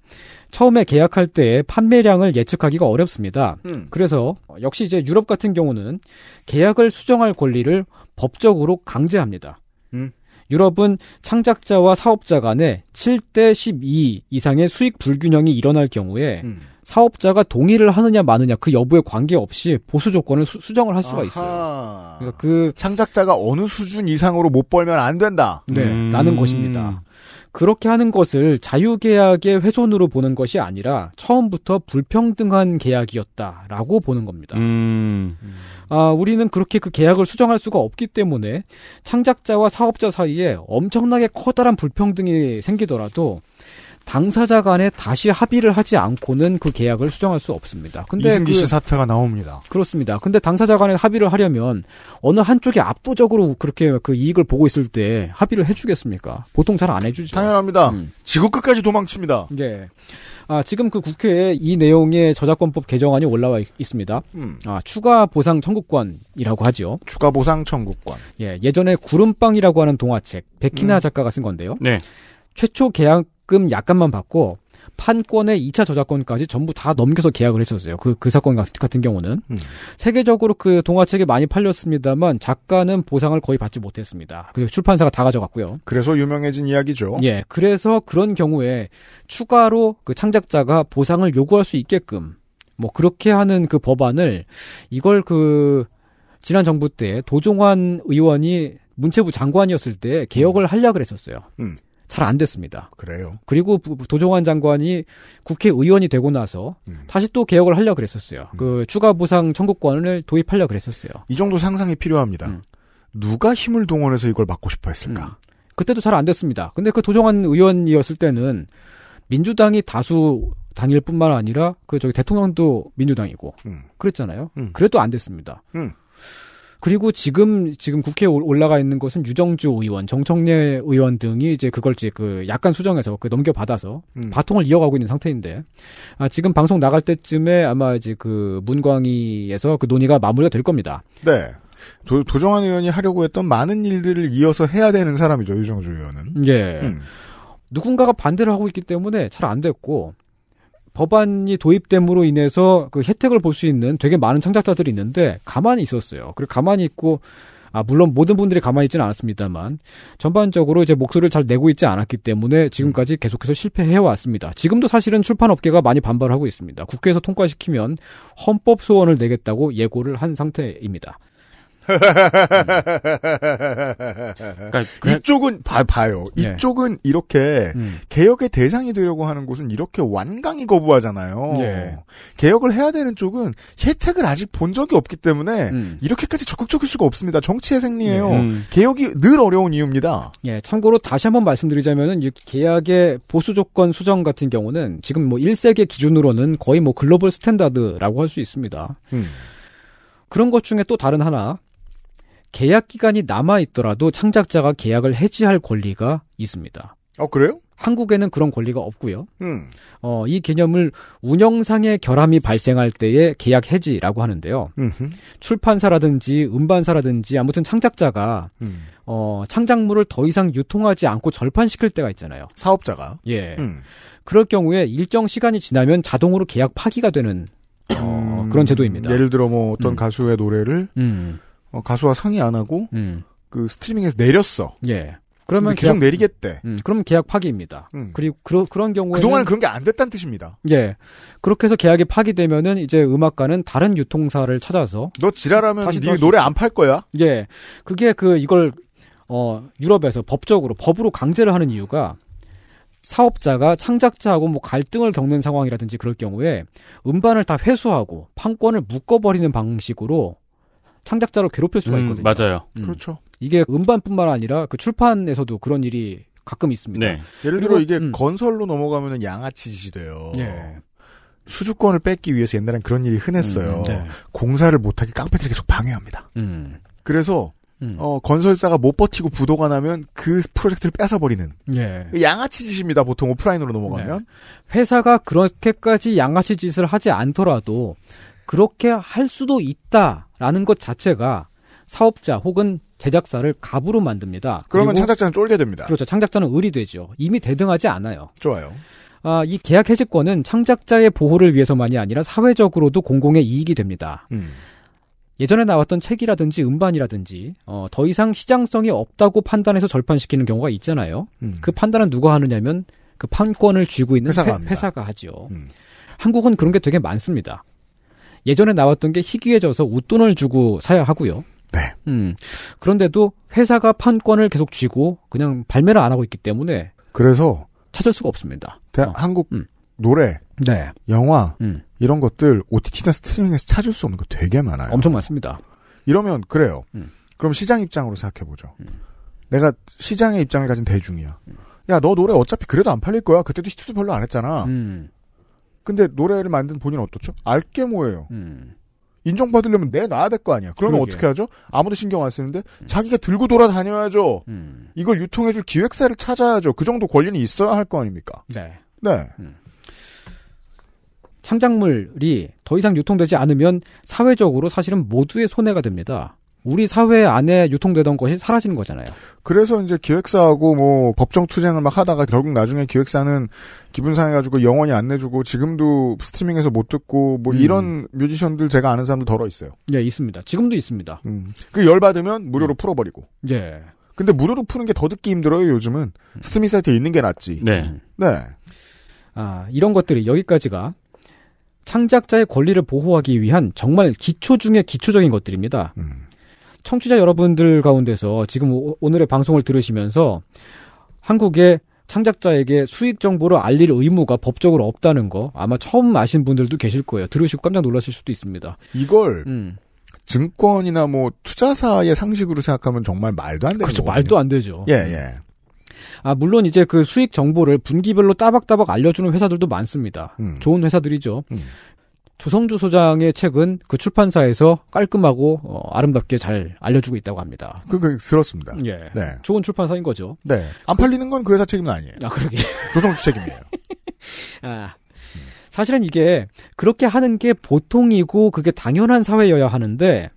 처음에 계약할 때 판매량을 예측하기가 어렵습니다. 음. 그래서 역시 이제 유럽 같은 경우는 계약을 수정할 권리를 법적으로 강제합니다. 음. 유럽은 창작자와 사업자 간에 7대 12 이상의 수익 불균형이 일어날 경우에 음. 사업자가 동의를 하느냐 마느냐 그 여부에 관계없이 보수 조건을 수, 정을할 수가 있어요. 그러니까 그 창작자가 어느 수준 이상으로 못 벌면 안 된다. 네, 음. 라는 것입니다. 그렇게 하는 것을 자유계약의 훼손으로 보는 것이 아니라 처음부터 불평등한 계약이었다라고 보는 겁니다. 음. 아, 우리는 그렇게 그 계약을 수정할 수가 없기 때문에 창작자와 사업자 사이에 엄청나게 커다란 불평등이 생기더라도 당사자 간에 다시 합의를 하지 않고는 그 계약을 수정할 수 없습니다. 근데 이승기 그, 씨 사태가 나옵니다. 그렇습니다. 근데 당사자 간에 합의를 하려면 어느 한쪽이 압도적으로 그렇게 그 이익을 보고 있을 때 합의를 해주겠습니까? 보통 잘 안 해주죠. 당연합니다. 음. 지구 끝까지 도망칩니다. 예. 아, 지금 그 국회에 이 내용의 저작권법 개정안이 올라와 있, 습니다 음. 아, 추가 보상 청구권이라고 하죠. 추가 보상 청구권. 예, 예전에 구름빵이라고 하는 동화책 베키나 음. 작가가 쓴 건데요. 네. 최초 계약 계약금 약간만 받고 판권의 2차 저작권까지 전부 다 넘겨서 계약을 했었어요. 그, 그 사건 같은, 같은 경우는. 음. 세계적으로 그 동화책이 많이 팔렸습니다만 작가는 보상을 거의 받지 못했습니다. 그리고 출판사가 다 가져갔고요. 그래서 유명해진 이야기죠. 예. 그래서 그런 경우에 추가로 그 창작자가 보상을 요구할 수 있게끔 뭐 그렇게 하는 그 법안을 이걸 그 지난 정부 때 도종환 의원이 문체부 장관이었을 때 개혁을 음. 하려 고 그랬었어요. 음. 잘안 됐습니다. 그래요. 그리고 도종환 장관이 국회의원이 되고 나서 음. 다시 또 개혁을 하려 그랬었어요. 음. 그 추가 보상 청구권을 도입하려 그랬었어요. 이 정도 상상이 필요합니다. 음. 누가 힘을 동원해서 이걸 막고 싶어 했을까? 음. 그때도 잘 안 됐습니다. 근데 그 도종환 의원이었을 때는 민주당이 다수 당일 뿐만 아니라 그 저기 대통령도 민주당이고 음. 그랬잖아요. 음. 그래도 안 됐습니다. 그리고 지금 지금 국회에 올라가 있는 것은 유정주 의원, 정청래 의원 등이 이제 그걸 이제 그 약간 수정해서 그 넘겨받아서 음. 바통을 이어가고 있는 상태인데 아, 지금 방송 나갈 때쯤에 아마 이제 그 문광위에서 그 논의가 마무리가 될 겁니다. 네. 도, 도정환 의원이 하려고 했던 많은 일들을 이어서 해야 되는 사람이죠 유정주 의원은. 예. 음. 누군가가 반대를 하고 있기 때문에 잘 안 됐고 법안이 도입됨으로 인해서 그 혜택을 볼 수 있는 되게 많은 창작자들이 있는데 가만히 있었어요. 그리고 가만히 있고 아, 물론 모든 분들이 가만히 있지는 않았습니다만 전반적으로 이제 목소리를 잘 내고 있지 않았기 때문에 지금까지 음. 계속해서 실패해 왔습니다. 지금도 사실은 출판 업계가 많이 반발하고 있습니다. 국회에서 통과시키면 헌법 소원을 내겠다고 예고를 한 상태입니다. 그러니까 그 이쪽은 봐, 봐요. 예. 이쪽은 이렇게 음. 개혁의 대상이 되려고 하는 곳은 이렇게 완강히 거부하잖아요. 네. 개혁을 해야 되는 쪽은 혜택을 아직 본 적이 없기 때문에 음. 이렇게까지 적극적일 수가 없습니다. 정치의 생리예요. 네. 음. 개혁이 늘 어려운 이유입니다. 예, 참고로 다시 한번 말씀드리자면은 계약의 보수 조건 수정 같은 경우는 지금 뭐1세계 기준으로는 거의 뭐 글로벌 스탠다드라고 할 수 있습니다. 음. 그런 것 중에 또 다른 하나 계약 기간이 남아 있더라도 창작자가 계약을 해지할 권리가 있습니다. 어 그래요? 한국에는 그런 권리가 없고요. 음. 어, 이 개념을 운영상의 결함이 발생할 때의 계약 해지라고 하는데요. 음흠. 출판사라든지 음반사라든지 아무튼 창작자가 음. 어, 창작물을 더 이상 유통하지 않고 절판시킬 때가 있잖아요. 사업자가. 예. 음. 그럴 경우에 일정 시간이 지나면 자동으로 계약 파기가 되는 어, 음. 그런 제도입니다. 예를 들어 뭐 어떤 음. 가수의 노래를 음. 어, 가수와 상의 안 하고 음. 그 스트리밍에서 내렸어. 예. 그러면 계속 계약, 내리겠대. 음, 그럼 계약 파기입니다. 음. 그리고 그러, 그런 경우에 그동안 그런 게 안 됐다는 뜻입니다. 예. 그렇게 해서 계약이 파기되면은 이제 음악가는 다른 유통사를 찾아서 너 지랄하면 네 노래 안 팔 거야. 예. 그게 그 이걸 어 유럽에서 법적으로 법으로 강제를 하는 이유가 사업자가 창작자하고 뭐 갈등을 겪는 상황이라든지 그럴 경우에 음반을 다 회수하고 판권을 묶어버리는 방식으로 창작자를 괴롭힐 수가 음, 있거든요. 음, 맞아요. 음. 그렇죠. 이게 음반뿐만 아니라 그 출판에서도 그런 일이 가끔 있습니다. 네. 예를 들어 이게 음. 건설로 넘어가면 양아치짓이 돼요. 네. 예. 수주권을 뺏기 위해서 옛날엔 그런 일이 흔했어요. 음, 네. 공사를 못하게 깡패들이 계속 방해합니다. 음. 그래서 어, 건설사가 못 버티고 부도가 나면 그 프로젝트를 뺏어버리는 네. 예. 양아치짓입니다. 보통 오프라인으로 넘어가면 네. 회사가 그렇게까지 양아치짓을 하지 않더라도 그렇게 할 수도 있다. 라는 것 자체가 사업자 혹은 제작사를 갑으로 만듭니다. 그러면 창작자는 쫄게 됩니다. 그렇죠. 창작자는 을이 되죠. 이미 대등하지 않아요. 좋아요. 아, 이 계약 해지권은 창작자의 보호를 위해서만이 아니라 사회적으로도 공공의 이익이 됩니다. 음. 예전에 나왔던 책이라든지 음반이라든지 어, 더 이상 시장성이 없다고 판단해서 절판시키는 경우가 있잖아요. 음. 그 판단은 누가 하느냐면 그 판권을 쥐고 있는 회사가, 회, 회사가 하죠. 음. 한국은 그런 게 되게 많습니다. 예전에 나왔던 게 희귀해져서 웃돈을 주고 사야 하고요. 네. 음. 그런데도 회사가 판권을 계속 쥐고 그냥 발매를 안 하고 있기 때문에 그래서 찾을 수가 없습니다. 대, 어. 한국 음. 노래, 네. 영화 음. 이런 것들 OTT나 스트리밍에서 찾을 수 없는 거 되게 많아요. 엄청 많습니다. 이러면 그래요. 음. 그럼 시장 입장으로 생각해 보죠. 음. 내가 시장의 입장을 가진 대중이야. 야, 너 노래 어차피 그래도 안 팔릴 거야. 그때도 히트도 별로 안 했잖아. 음. 근데 노래를 만든 본인은 어떻죠? 알게 뭐예요. 음. 인정받으려면 내놔야 될 거 아니야. 그러면 그러게 어떻게 하죠? 아무도 신경 안 쓰는데 음. 자기가 들고 돌아다녀야죠. 음. 이걸 유통해줄 기획사를 찾아야죠. 그 정도 권리는 있어야 할 거 아닙니까? 네. 네. 음. 창작물이 더 이상 유통되지 않으면 사회적으로 사실은 모두의 손해가 됩니다. 우리 사회 안에 유통되던 것이 사라지는 거잖아요. 그래서 이제 기획사하고 뭐 법정 투쟁을 막 하다가 결국 나중에 기획사는 기분 상해가지고 영원히 안 내주고 지금도 스트리밍에서 못 듣고 뭐 음. 이런 뮤지션들 제가 아는 사람들 더러 있어요. 예, 있습니다. 지금도 있습니다. 음. 그 열받으면 무료로 음. 풀어버리고. 예. 근데 무료로 푸는 게 더 듣기 힘들어요, 요즘은. 음. 스트리밍 사이트에 있는 게 낫지. 네. 네. 아, 이런 것들이 여기까지가 창작자의 권리를 보호하기 위한 정말 기초 중에 기초적인 것들입니다. 음. 청취자 여러분들 가운데서 지금 오, 늘의 방송을 들으시면서 한국의 창작자에게 수익 정보를 알릴 의무가 법적으로 없다는 거 아마 처음 아신 분들도 계실 거예요. 들으시고 깜짝 놀라실 수도 있습니다. 이걸 음. 증권이나 뭐 투자사의 상식으로 생각하면 정말 말도 안 되는 그죠거거요 말도 안 되죠. 예, 음. 예. 아, 물론 이제 그 수익 정보를 분기별로 따박따박 알려주는 회사들도 많습니다. 음. 좋은 회사들이죠. 음. 조성주 소장의 책은 그 출판사에서 깔끔하고 어, 아름답게 잘 알려주고 있다고 합니다. 그, 그 들었습니다. 예, 네. 좋은 출판사인 거죠. 네, 안 그 팔리는 건 그 회사 책임은 아니에요. 아, 그러게. 조성주 책임이에요. 아, 사실은 이게 그렇게 하는 게 보통이고 그게 당연한 사회여야 하는데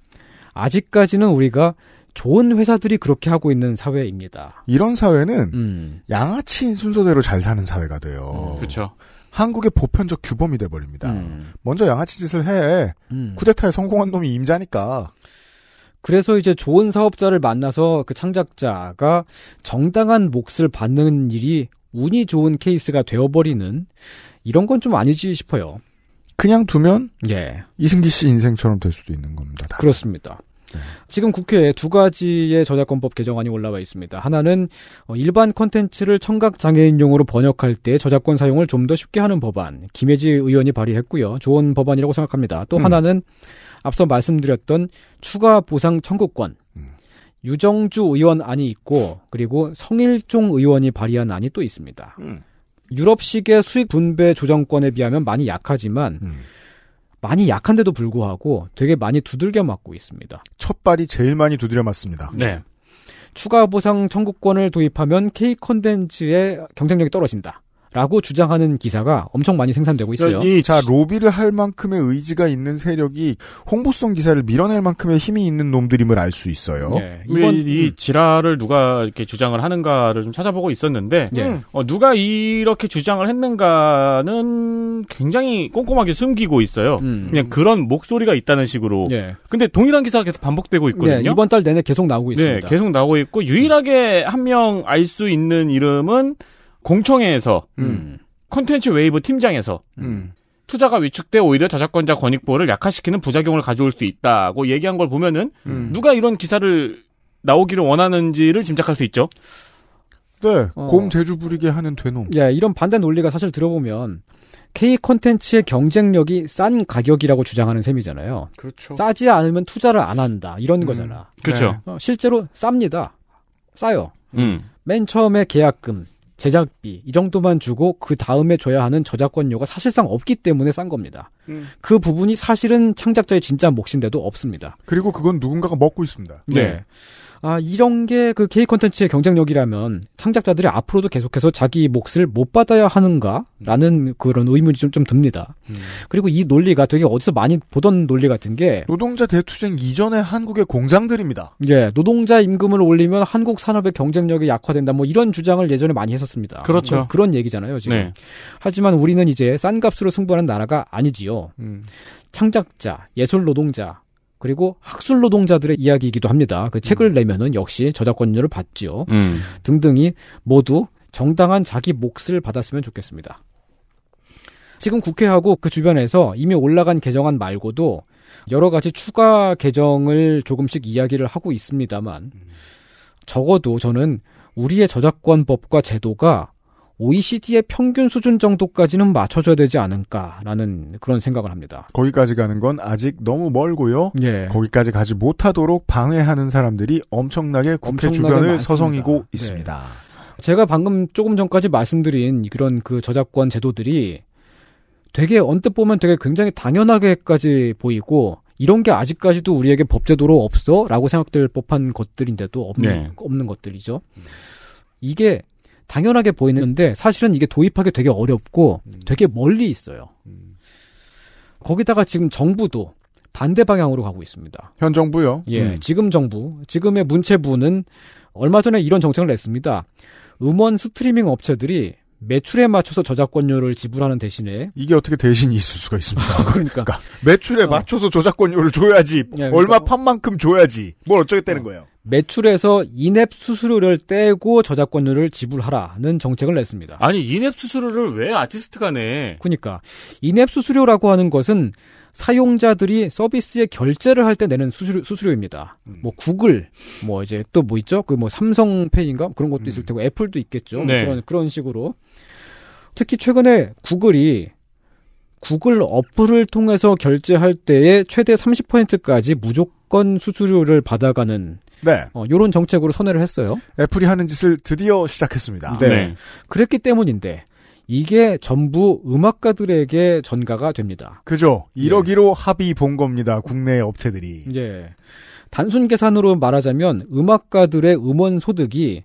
아직까지는 우리가 좋은 회사들이 그렇게 하고 있는 사회입니다. 이런 사회는 음. 양아치 순서대로 잘 사는 사회가 돼요. 음, 그렇죠. 한국의 보편적 규범이 돼버립니다. 음. 먼저 양아치 짓을 해. 음. 쿠데타에 성공한 놈이 임자니까. 그래서 이제 좋은 사업자를 만나서 그 창작자가 정당한 몫을 받는 일이 운이 좋은 케이스가 되어버리는 이런 건 좀 아니지 싶어요. 그냥 두면 예. 이승기 씨 인생처럼 될 수도 있는 겁니다. 다. 그렇습니다. 네. 지금 국회에 두 가지의 저작권법 개정안이 올라와 있습니다. 하나는 어, 일반 콘텐츠를 청각 장애인용으로 번역할 때 저작권 사용을 좀 더 쉽게 하는 법안. 김혜지 의원이 발의했고요. 좋은 법안이라고 생각합니다. 또 음. 하나는 앞서 말씀드렸던 추가 보상 청구권. 음. 유정주 의원 안이 있고 그리고 성일종 의원이 발의한 안이 또 있습니다. 음. 유럽식의 수익 분배 조정권에 비하면 많이 약하지만 음. 많이 약한데도 불구하고 되게 많이 두들겨 맞고 있습니다. 첫 발이 제일 많이 두드려 맞습니다. 네. 추가 보상 청구권을 도입하면 K 컨텐츠의 경쟁력이 떨어진다. 라고 주장하는 기사가 엄청 많이 생산되고 있어요. 그러니까 이, 자, 로비를 할 만큼의 의지가 있는 세력이 홍보성 기사를 밀어낼 만큼의 힘이 있는 놈들임을 알 수 있어요. 네, 이번 이, 이 음. 지랄을 누가 이렇게 주장을 하는가를 좀 찾아보고 있었는데 네. 어, 누가 이렇게 주장을 했는가는 굉장히 꼼꼼하게 숨기고 있어요. 음. 그냥 그런 목소리가 있다는 식으로. 네. 근데 동일한 기사가 계속 반복되고 있거든요. 네, 이번 달 내내 계속 나오고 네, 있습니다. 계속 나오고 있고 유일하게 한 명 알 수 있는 이름은 공청회에서 음. 음, 컨텐츠 웨이브 팀장에서 음. 투자가 위축돼 오히려 저작권자 권익 보호를 약화시키는 부작용을 가져올 수 있다고 얘기한 걸 보면은 누가 이런 기사를 나오기를 원하는지를 짐작할 수 있죠. 네, 어. 곰 제주 부리게 하는 되놈. 예, 이런 반대 논리가 사실 들어보면 K 컨텐츠의 경쟁력이 싼 가격이라고 주장하는 셈이잖아요. 그렇죠. 싸지 않으면 투자를 안 한다 이런 음. 거잖아. 그렇죠. 네. 어, 실제로 쌉니다. 싸요. 음. 맨 처음에 계약금 제작비 이 정도만 주고 그 다음에 줘야 하는 저작권료가 사실상 없기 때문에 싼 겁니다. 음. 그 부분이 사실은 창작자의 진짜 몫인데도 없습니다. 그리고 그건 누군가가 먹고 있습니다. 네. 네. 아, 이런 게 그 K 컨텐츠의 경쟁력이라면 창작자들이 앞으로도 계속해서 자기 몫을 못 받아야 하는가라는 그런 의문이 좀, 좀 듭니다. 음. 그리고 이 논리가 되게 어디서 많이 보던 논리 같은 게 노동자 대투쟁 이전의 한국의 공장들입니다. 예, 노동자 임금을 올리면 한국 산업의 경쟁력이 약화된다 뭐 이런 주장을 예전에 많이 했었습니다. 그렇죠. 뭐 그, 런 얘기잖아요, 지금. 네. 하지만 우리는 이제 싼 값으로 승부하는 나라가 아니지요. 음. 창작자, 예술 노동자, 그리고 학술 노동자들의 이야기이기도 합니다. 그 책을 음. 내면은 역시 저작권료를 받지요. 음. 등등이 모두 정당한 자기 몫을 받았으면 좋겠습니다. 지금 국회하고 그 주변에서 이미 올라간 개정안 말고도 여러 가지 추가 개정을 조금씩 이야기를 하고 있습니다만 적어도 저는 우리의 저작권법과 제도가 OECD의 평균 수준 정도까지는 맞춰줘야 되지 않을까라는 그런 생각을 합니다. 거기까지 가는 건 아직 너무 멀고요. 예. 거기까지 가지 못하도록 방해하는 사람들이 엄청나게 국회 엄청나게 주변을 많습니다. 서성이고 네. 있습니다. 예. 제가 방금 조금 전까지 말씀드린 그런 그 저작권 제도들이 되게 언뜻 보면 되게 굉장히 당연하게까지 보이고 이런 게 아직까지도 우리에게 법제도로 없어라고 생각될 법한 것들인데도 없는 네. 없는 것들이죠. 이게 당연하게 보이는데 사실은 이게 도입하기 되게 어렵고 음. 되게 멀리 있어요. 음. 거기다가 지금 정부도 반대 방향으로 가고 있습니다. 현 정부요? 예, 음. 지금 정부, 지금의 문체부는 얼마 전에 이런 정책을 냈습니다. 음원 스트리밍 업체들이 매출에 맞춰서 저작권료를 지불하는 대신에 이게 어떻게 대신이 있을 수가 있습니다. 아, 그러니까. 그러니까. 매출에 어. 맞춰서 저작권료를 줘야지 예, 그러니까. 얼마 판 만큼 줘야지 뭘 어쩌겠다는 어. 거예요. 매출에서 인앱 수수료를 떼고 저작권료를 지불하라는 정책을 냈습니다. 아니 인앱 수수료를 왜 아티스트가 내? 그니까 인앱 수수료라고 하는 것은 사용자들이 서비스에 결제를 할 때 내는 수수료, 수수료입니다. 음. 뭐 구글, 뭐 이제 또 뭐 있죠? 그 뭐 삼성페이인가 그런 것도 있을 음. 테고 애플도 있겠죠. 뭐 네. 그런 그런 식으로 특히 최근에 구글이 구글 어플을 통해서 결제할 때에 최대 30%까지 무조건 수수료를 받아가는 네. 어, 요런 정책으로 선회를 했어요. 애플이 하는 짓을 드디어 시작했습니다. 네. 네. 그랬기 때문인데 이게 전부 음악가들에게 전가가 됩니다. 그죠. 1억이로 예. 합의 본 겁니다. 국내 업체들이. 예. 단순 계산으로 말하자면 음악가들의 음원 소득이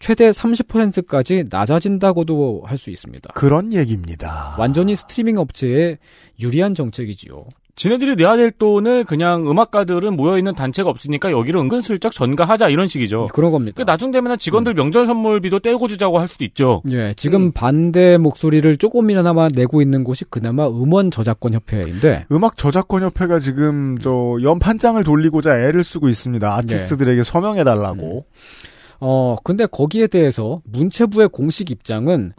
최대 30%까지 낮아진다고도 할 수 있습니다. 그런 얘기입니다. 완전히 스트리밍 업체에 유리한 정책이지요. 지네들이 내야 될 돈을 그냥 음악가들은 모여있는 단체가 없으니까 여기로 은근슬쩍 전가하자 이런 식이죠. 네, 그런 겁니다. 그 그러니까 나중 되면 직원들 음. 명절 선물비도 떼고 주자고 할 수도 있죠. 예, 지금 음. 반대 목소리를 조금이나마 내고 있는 곳이 그나마 음원 저작권 협회인데 음악 저작권 협회가 지금 저 연판장을 돌리고자 애를 쓰고 있습니다. 네. 아티스트들에게 예. 서명해 달라고. 음. 어, 근데 거기에 대해서 문체부의 공식 입장은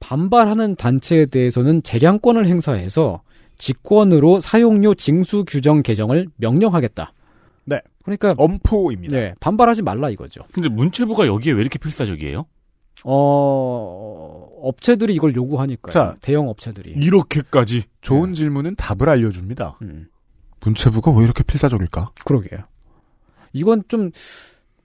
반발하는 단체에 대해서는 재량권을 행사해서 직권으로 사용료 징수 규정 개정을 명령하겠다. 네. 그러니까 엄포입니다. 네, 반발하지 말라 이거죠. 근데 문체부가 여기에 왜 이렇게 필사적이에요? 어, 업체들이 이걸 요구하니까요. 자, 대형 업체들이. 이렇게까지 좋은 네. 질문은 답을 알려줍니다. 음. 문체부가 왜 이렇게 필사적일까? 그러게요. 이건 좀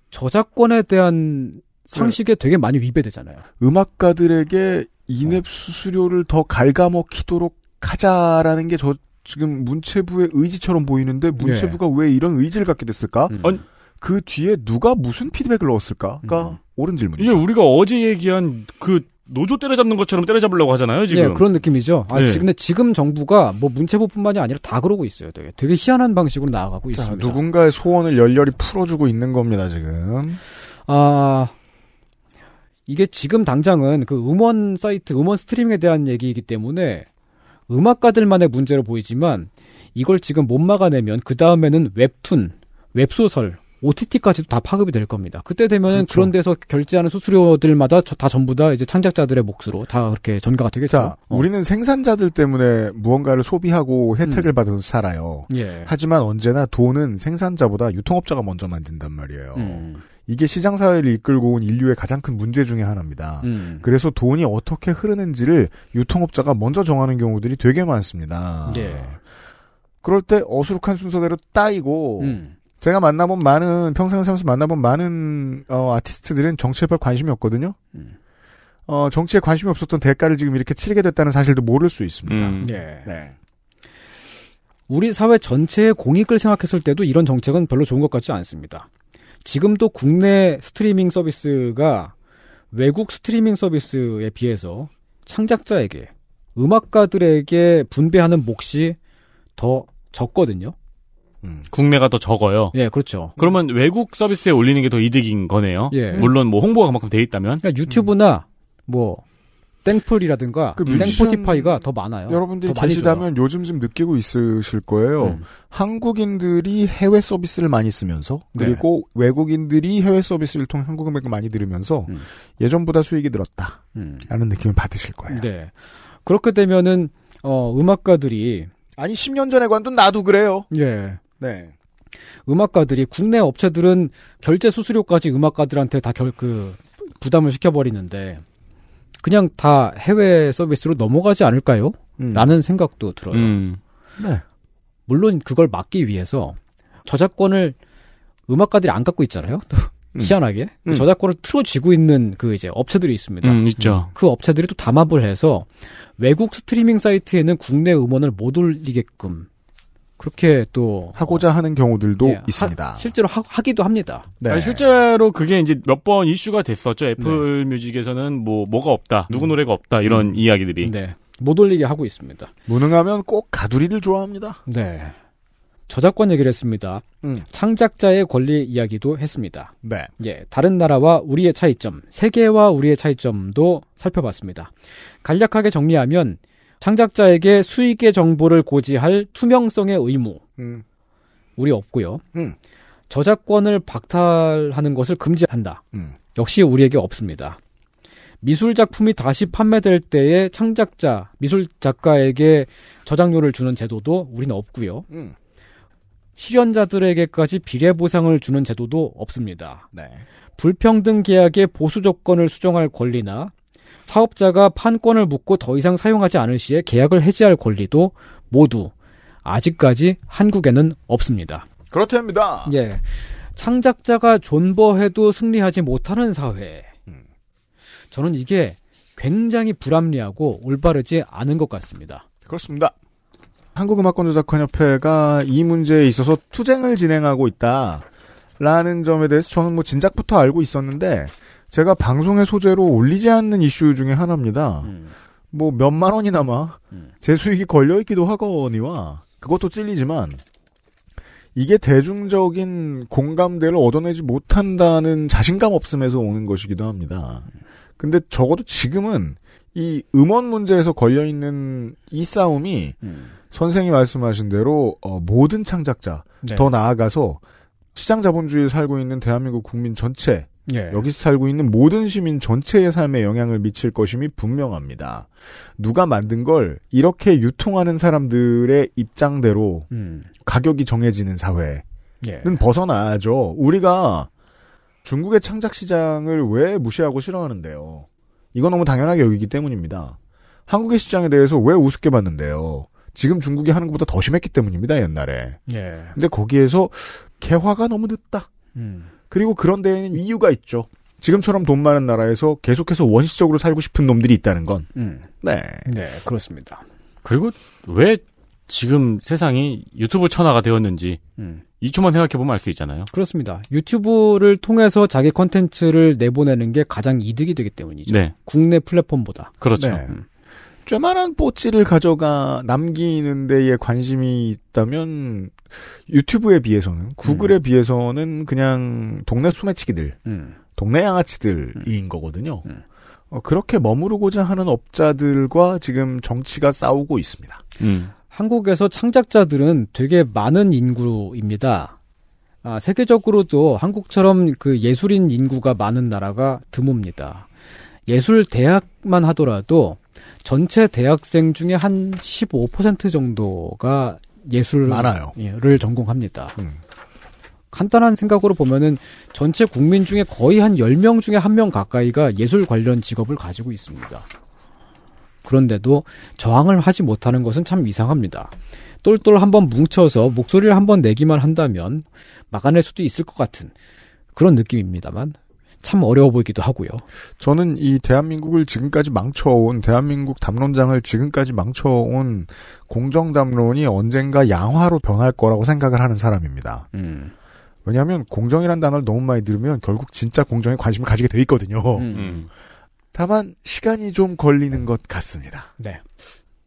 저작권에 대한 상식에 네. 되게 많이 위배되잖아요. 음악가들에게 인앱 어. 수수료를 더 갉아먹히도록 하자라는 게 저 지금 문체부의 의지처럼 보이는데 예. 문체부가 네. 왜 이런 의지를 갖게 됐을까? 음. 그 뒤에 누가 무슨 피드백을 넣었을까가 음. 옳은 질문이죠. 이게 우리가 어제 얘기한 그 노조 때려잡는 것처럼 때려잡으려고 하잖아요, 지금. 네, 그런 느낌이죠. 아, 네. 지금, 근데 지금 정부가 뭐 문체부뿐만이 아니라 다 그러고 있어요. 되게, 되게 희한한 방식으로 나아가고 자, 있습니다. 누군가의 소원을 열렬히 풀어주고 있는 겁니다, 지금. 아, 이게 지금 당장은 그 음원 사이트, 음원 스트리밍에 대한 얘기이기 때문에 음악가들만의 문제로 보이지만 이걸 지금 못 막아내면 그 다음에는 웹툰, 웹소설, OTT까지도 다 파급이 될 겁니다. 그때 되면은 그렇죠. 그런 데서 결제하는 수수료들마다 다 전부 다 이제 창작자들의 몫으로 다 그렇게 전가가 되겠죠. 자, 어. 우리는 생산자들 때문에 무언가를 소비하고 혜택을 음. 받아서 살아요. 예. 하지만 언제나 돈은 생산자보다 유통업자가 먼저 만진단 말이에요. 음. 이게 시장 사회를 이끌고 온 인류의 가장 큰 문제 중의 하나입니다. 음. 그래서 돈이 어떻게 흐르는지를 유통업자가 먼저 정하는 경우들이 되게 많습니다. 예. 그럴 때 어수룩한 순서대로 따이고 음. 제가 만나본 많은 평생을 살면서 만나본 많은 어, 아티스트들은 정치에 별 관심이 없거든요. 음. 어, 정치에 관심이 없었던 대가를 지금 이렇게 치르게 됐다는 사실도 모를 수 있습니다. 음. 예. 네. 우리 사회 전체의 공익을 생각했을 때도 이런 정책은 별로 좋은 것 같지 않습니다. 지금도 국내 스트리밍 서비스가 외국 스트리밍 서비스에 비해서 창작자에게 음악가들에게 분배하는 몫이 더 적거든요. 음, 국내가 더 적어요. 예, 그렇죠. 그러면 외국 서비스에 올리는 게 더 이득인 거네요. 예. 물론 뭐 홍보가 그만큼 돼 있다면. 그러니까 유튜브나 음. 뭐 땡플이라든가 그 땡포티파이가 더 많아요. 여러분들이 더 계시다면 줘요. 요즘 좀 느끼고 있으실 거예요. 음. 한국인들이 해외 서비스를 많이 쓰면서 네. 그리고 네. 외국인들이 해외 서비스를 통해 한국 음악을 많이 들으면서 음. 예전보다 수익이 늘었다라는 음. 느낌을 받으실 거예요. 네. 그렇게 되면은 어, 음악가들이 아니 10년 전에 관둔 나도 그래요. 예. 네. 음악가들이 국내 업체들은 결제 수수료까지 음악가들한테 다 결 그 부담을 시켜버리는데 그냥 다 해외 서비스로 넘어가지 않을까요? 음. 라는 생각도 들어요. 음. 네. 물론 그걸 막기 위해서 저작권을 음악가들이 안 갖고 있잖아요. 또 음. 희한하게 그 저작권을 틀어지고 있는 그 이제 업체들이 있습니다. 음, 있죠. 음. 그 업체들이 또 담합을 해서 외국 스트리밍 사이트에는 국내 음원을 못 올리게끔 그렇게 또 하고자 하는 경우들도 예, 있습니다. 하, 실제로 하, 기도 합니다. 네. 아니, 실제로 그게 이제 몇 번 이슈가 됐었죠. 네. 애플 네. 뮤직에서는 뭐 뭐가 없다, 누구 노래가 없다 이런 음. 이야기들이. 네. 못 올리게 하고 있습니다. 무능하면 꼭 가두리를 좋아합니다. 네. 저작권 얘기를 했습니다. 음. 창작자의 권리 이야기도 했습니다. 네. 예, 다른 나라와 우리의 차이점, 세계와 우리의 차이점도 살펴봤습니다. 간략하게 정리하면 창작자에게 수익의 정보를 고지할 투명성의 의무. 음. 우리 없고요. 음. 저작권을 박탈하는 것을 금지한다. 음. 역시 우리에게 없습니다. 미술 작품이 다시 판매될 때에 창작자, 미술 작가에게 저작료를 주는 제도도 우리는 없고요. 음. 실현자들에게까지 비례 보상을 주는 제도도 없습니다. 네. 불평등 계약의 보수 조건을 수정할 권리나 사업자가 판권을 묻고 더 이상 사용하지 않을 시에 계약을 해지할 권리도 모두 아직까지 한국에는 없습니다. 그렇답니다. 예. 창작자가 존버해도 승리하지 못하는 사회. 음. 저는 이게 굉장히 불합리하고 올바르지 않은 것 같습니다. 그렇습니다. 한국음악권조작권협회가이 문제에 있어서 투쟁을 진행하고 있다. 라는 점에 대해서 저는 뭐 진작부터 알고 있었는데 제가 방송의 소재로 올리지 않는 이슈 중에 하나입니다. 음. 뭐 몇만 원이나마 음. 제 수익이 걸려 있기도 하거니와 그것도 찔리지만 이게 대중적인 공감대를 얻어내지 못한다는 자신감 없음에서 오는 것이기도 합니다. 근데 적어도 지금은 이 음원 문제에서 걸려 있는 이 싸움이 음. 선생이 말씀하신 대로 어, 모든 창작자 네. 더 나아가서 시장 자본주의에 살고 있는 대한민국 국민 전체 예. 여기서 살고 있는 모든 시민 전체의 삶에 영향을 미칠 것임이 분명합니다. 누가 만든 걸 이렇게 유통하는 사람들의 입장대로 음. 가격이 정해지는 사회는 예. 벗어나죠. 야 우리가 중국의 창작 시장을 왜 무시하고 싫어하는데요. 이건 너무 당연하게 여기기 때문입니다. 한국의 시장에 대해서 왜 우습게 봤는데요. 지금 중국이 하는 것보다 더 심했기 때문입니다, 옛날에. 예. 근데 거기에서 개화가 너무 늦다. 음. 그리고 그런 데에는 이유가 있죠. 지금처럼 돈 많은 나라에서 계속해서 원시적으로 살고 싶은 놈들이 있다는 건. 음. 네. 네, 그렇습니다. 그리고 왜 지금 세상이 유튜브 천하가 되었는지 음. 2초만 생각해보면 알 수 있잖아요. 그렇습니다. 유튜브를 통해서 자기 컨텐츠를 내보내는 게 가장 이득이 되기 때문이죠. 네. 국내 플랫폼보다. 그렇죠. 네. 음. 쬐만한 뽀찌를 가져가 남기는 데에 관심이 있다면 유튜브에 비해서는 음. 구글에 음. 비해서는 그냥 동네 소매치기들, 음. 동네 양아치들인 음. 거거든요. 음. 어, 그렇게 머무르고자 하는 업자들과 지금 정치가 싸우고 있습니다. 음. 한국에서 창작자들은 되게 많은 인구입니다. 아, 세계적으로도 한국처럼 그 예술인 인구가 많은 나라가 드뭅니다. 예술 대학만 하더라도 전체 대학생 중에 한 15% 정도가 예술 을 전공합니다. 음. 간단한 생각으로 보면은 전체 국민 중에 거의 한 10명 중에 한 명 가까이가 예술 관련 직업을 가지고 있습니다. 그런데도 저항을 하지 못하는 것은 참 이상합니다. 똘똘 한번 뭉쳐서 목소리를 한번 내기만 한다면 막아낼 수도 있을 것 같은 그런 느낌입니다만 참 어려워 보이기도 하고요. 저는 이 대한민국을 지금까지 망쳐온 대한민국 담론장을 지금까지 망쳐온 공정 담론이 언젠가 양화로 변할 거라고 생각을 하는 사람입니다. 음. 왜냐하면 공정이란 단어를 너무 많이 들으면 결국 진짜 공정에 관심을 가지게 돼 있거든요. 음. 음. 다만 시간이 좀 걸리는 것 같습니다. 네.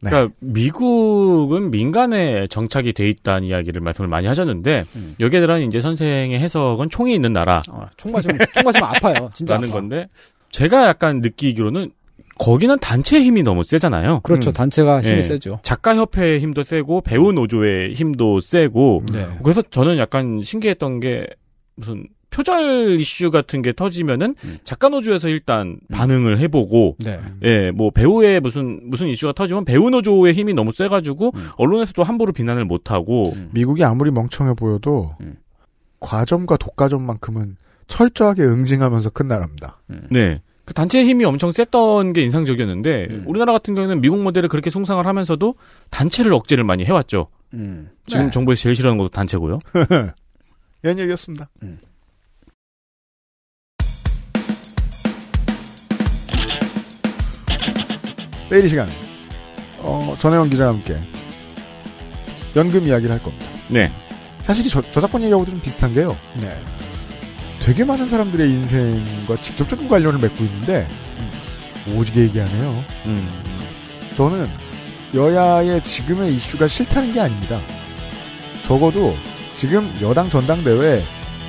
네. 그러니까 미국은 민간에 정착이 돼 있다는 이야기를 말씀을 많이 하셨는데 음. 여기에 대한 이제 선생의 해석은 총이 있는 나라. 어, 총 맞으면 총 맞으면 아파요. 진짜 라는 아파. 건데 제가 약간 느끼기로는 거기는 단체 힘이 너무 세잖아요. 그렇죠. 음. 단체가 힘이 네. 세죠. 작가협회의 힘도 세고 배우 노조의 힘도 세고 네. 그래서 저는 약간 신기했던 게 무슨 표절 이슈 같은 게 터지면은 음. 작가 노조에서 일단 반응을 해보고 네. 예, 뭐 배우의 무슨 무슨 이슈가 터지면 배우 노조의 힘이 너무 세가지고 음. 언론에서도 함부로 비난을 못 하고 음. 미국이 아무리 멍청해 보여도 음. 과점과 독과점만큼은 철저하게 응징하면서 큰 나라입니다. 음. 네. 그 단체의 힘이 엄청 셌던 게 인상적이었는데 음. 우리나라 같은 경우에는 미국 모델을 그렇게 송상을 하면서도 단체를 억제를 많이 해왔죠. 지금 네. 정부에서 제일 싫어하는 것도 단체고요. 이런 예, 얘기였습니다. 내일 이 시간 어, 전혜원 기자와 함께 연금 이야기를 할 겁니다. 네. 사실 저, 저작권 얘기하고도 좀 비슷한 게요. 네. 되게 많은 사람들의 인생과 직접적인 관련을 맺고 있는데 음. 오지게 얘기하네요. 음. 저는 여야의 지금의 이슈가 싫다는 게 아닙니다. 적어도 지금 여당 전당대회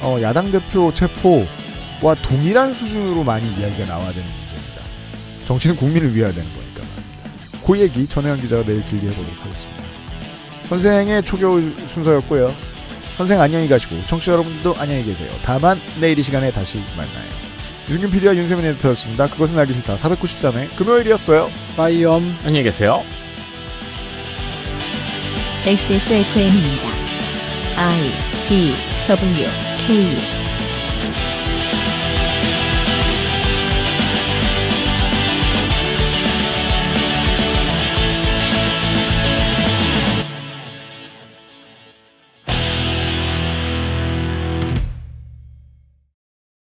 어, 야당 대표 체포와 동일한 수준으로 많이 이야기가 나와야 되는 문제입니다. 정치는 국민을 위해야 되는 거예요. 그 얘기 전혜연 기자가 내일 길게 해보도록 하겠습니다. 선생의 초겨울 순서였고요. 선생 안녕히 가시고 청취자 여러분들도 안녕히 계세요. 다만 내일 이 시간에 다시 만나요. 유승균 PD와 윤세민 에디터였습니다. 그것은 알기 싫다. 493회 금요일이었어요. 바이옴. 안녕히 계세요. XSFM입니다. I D W K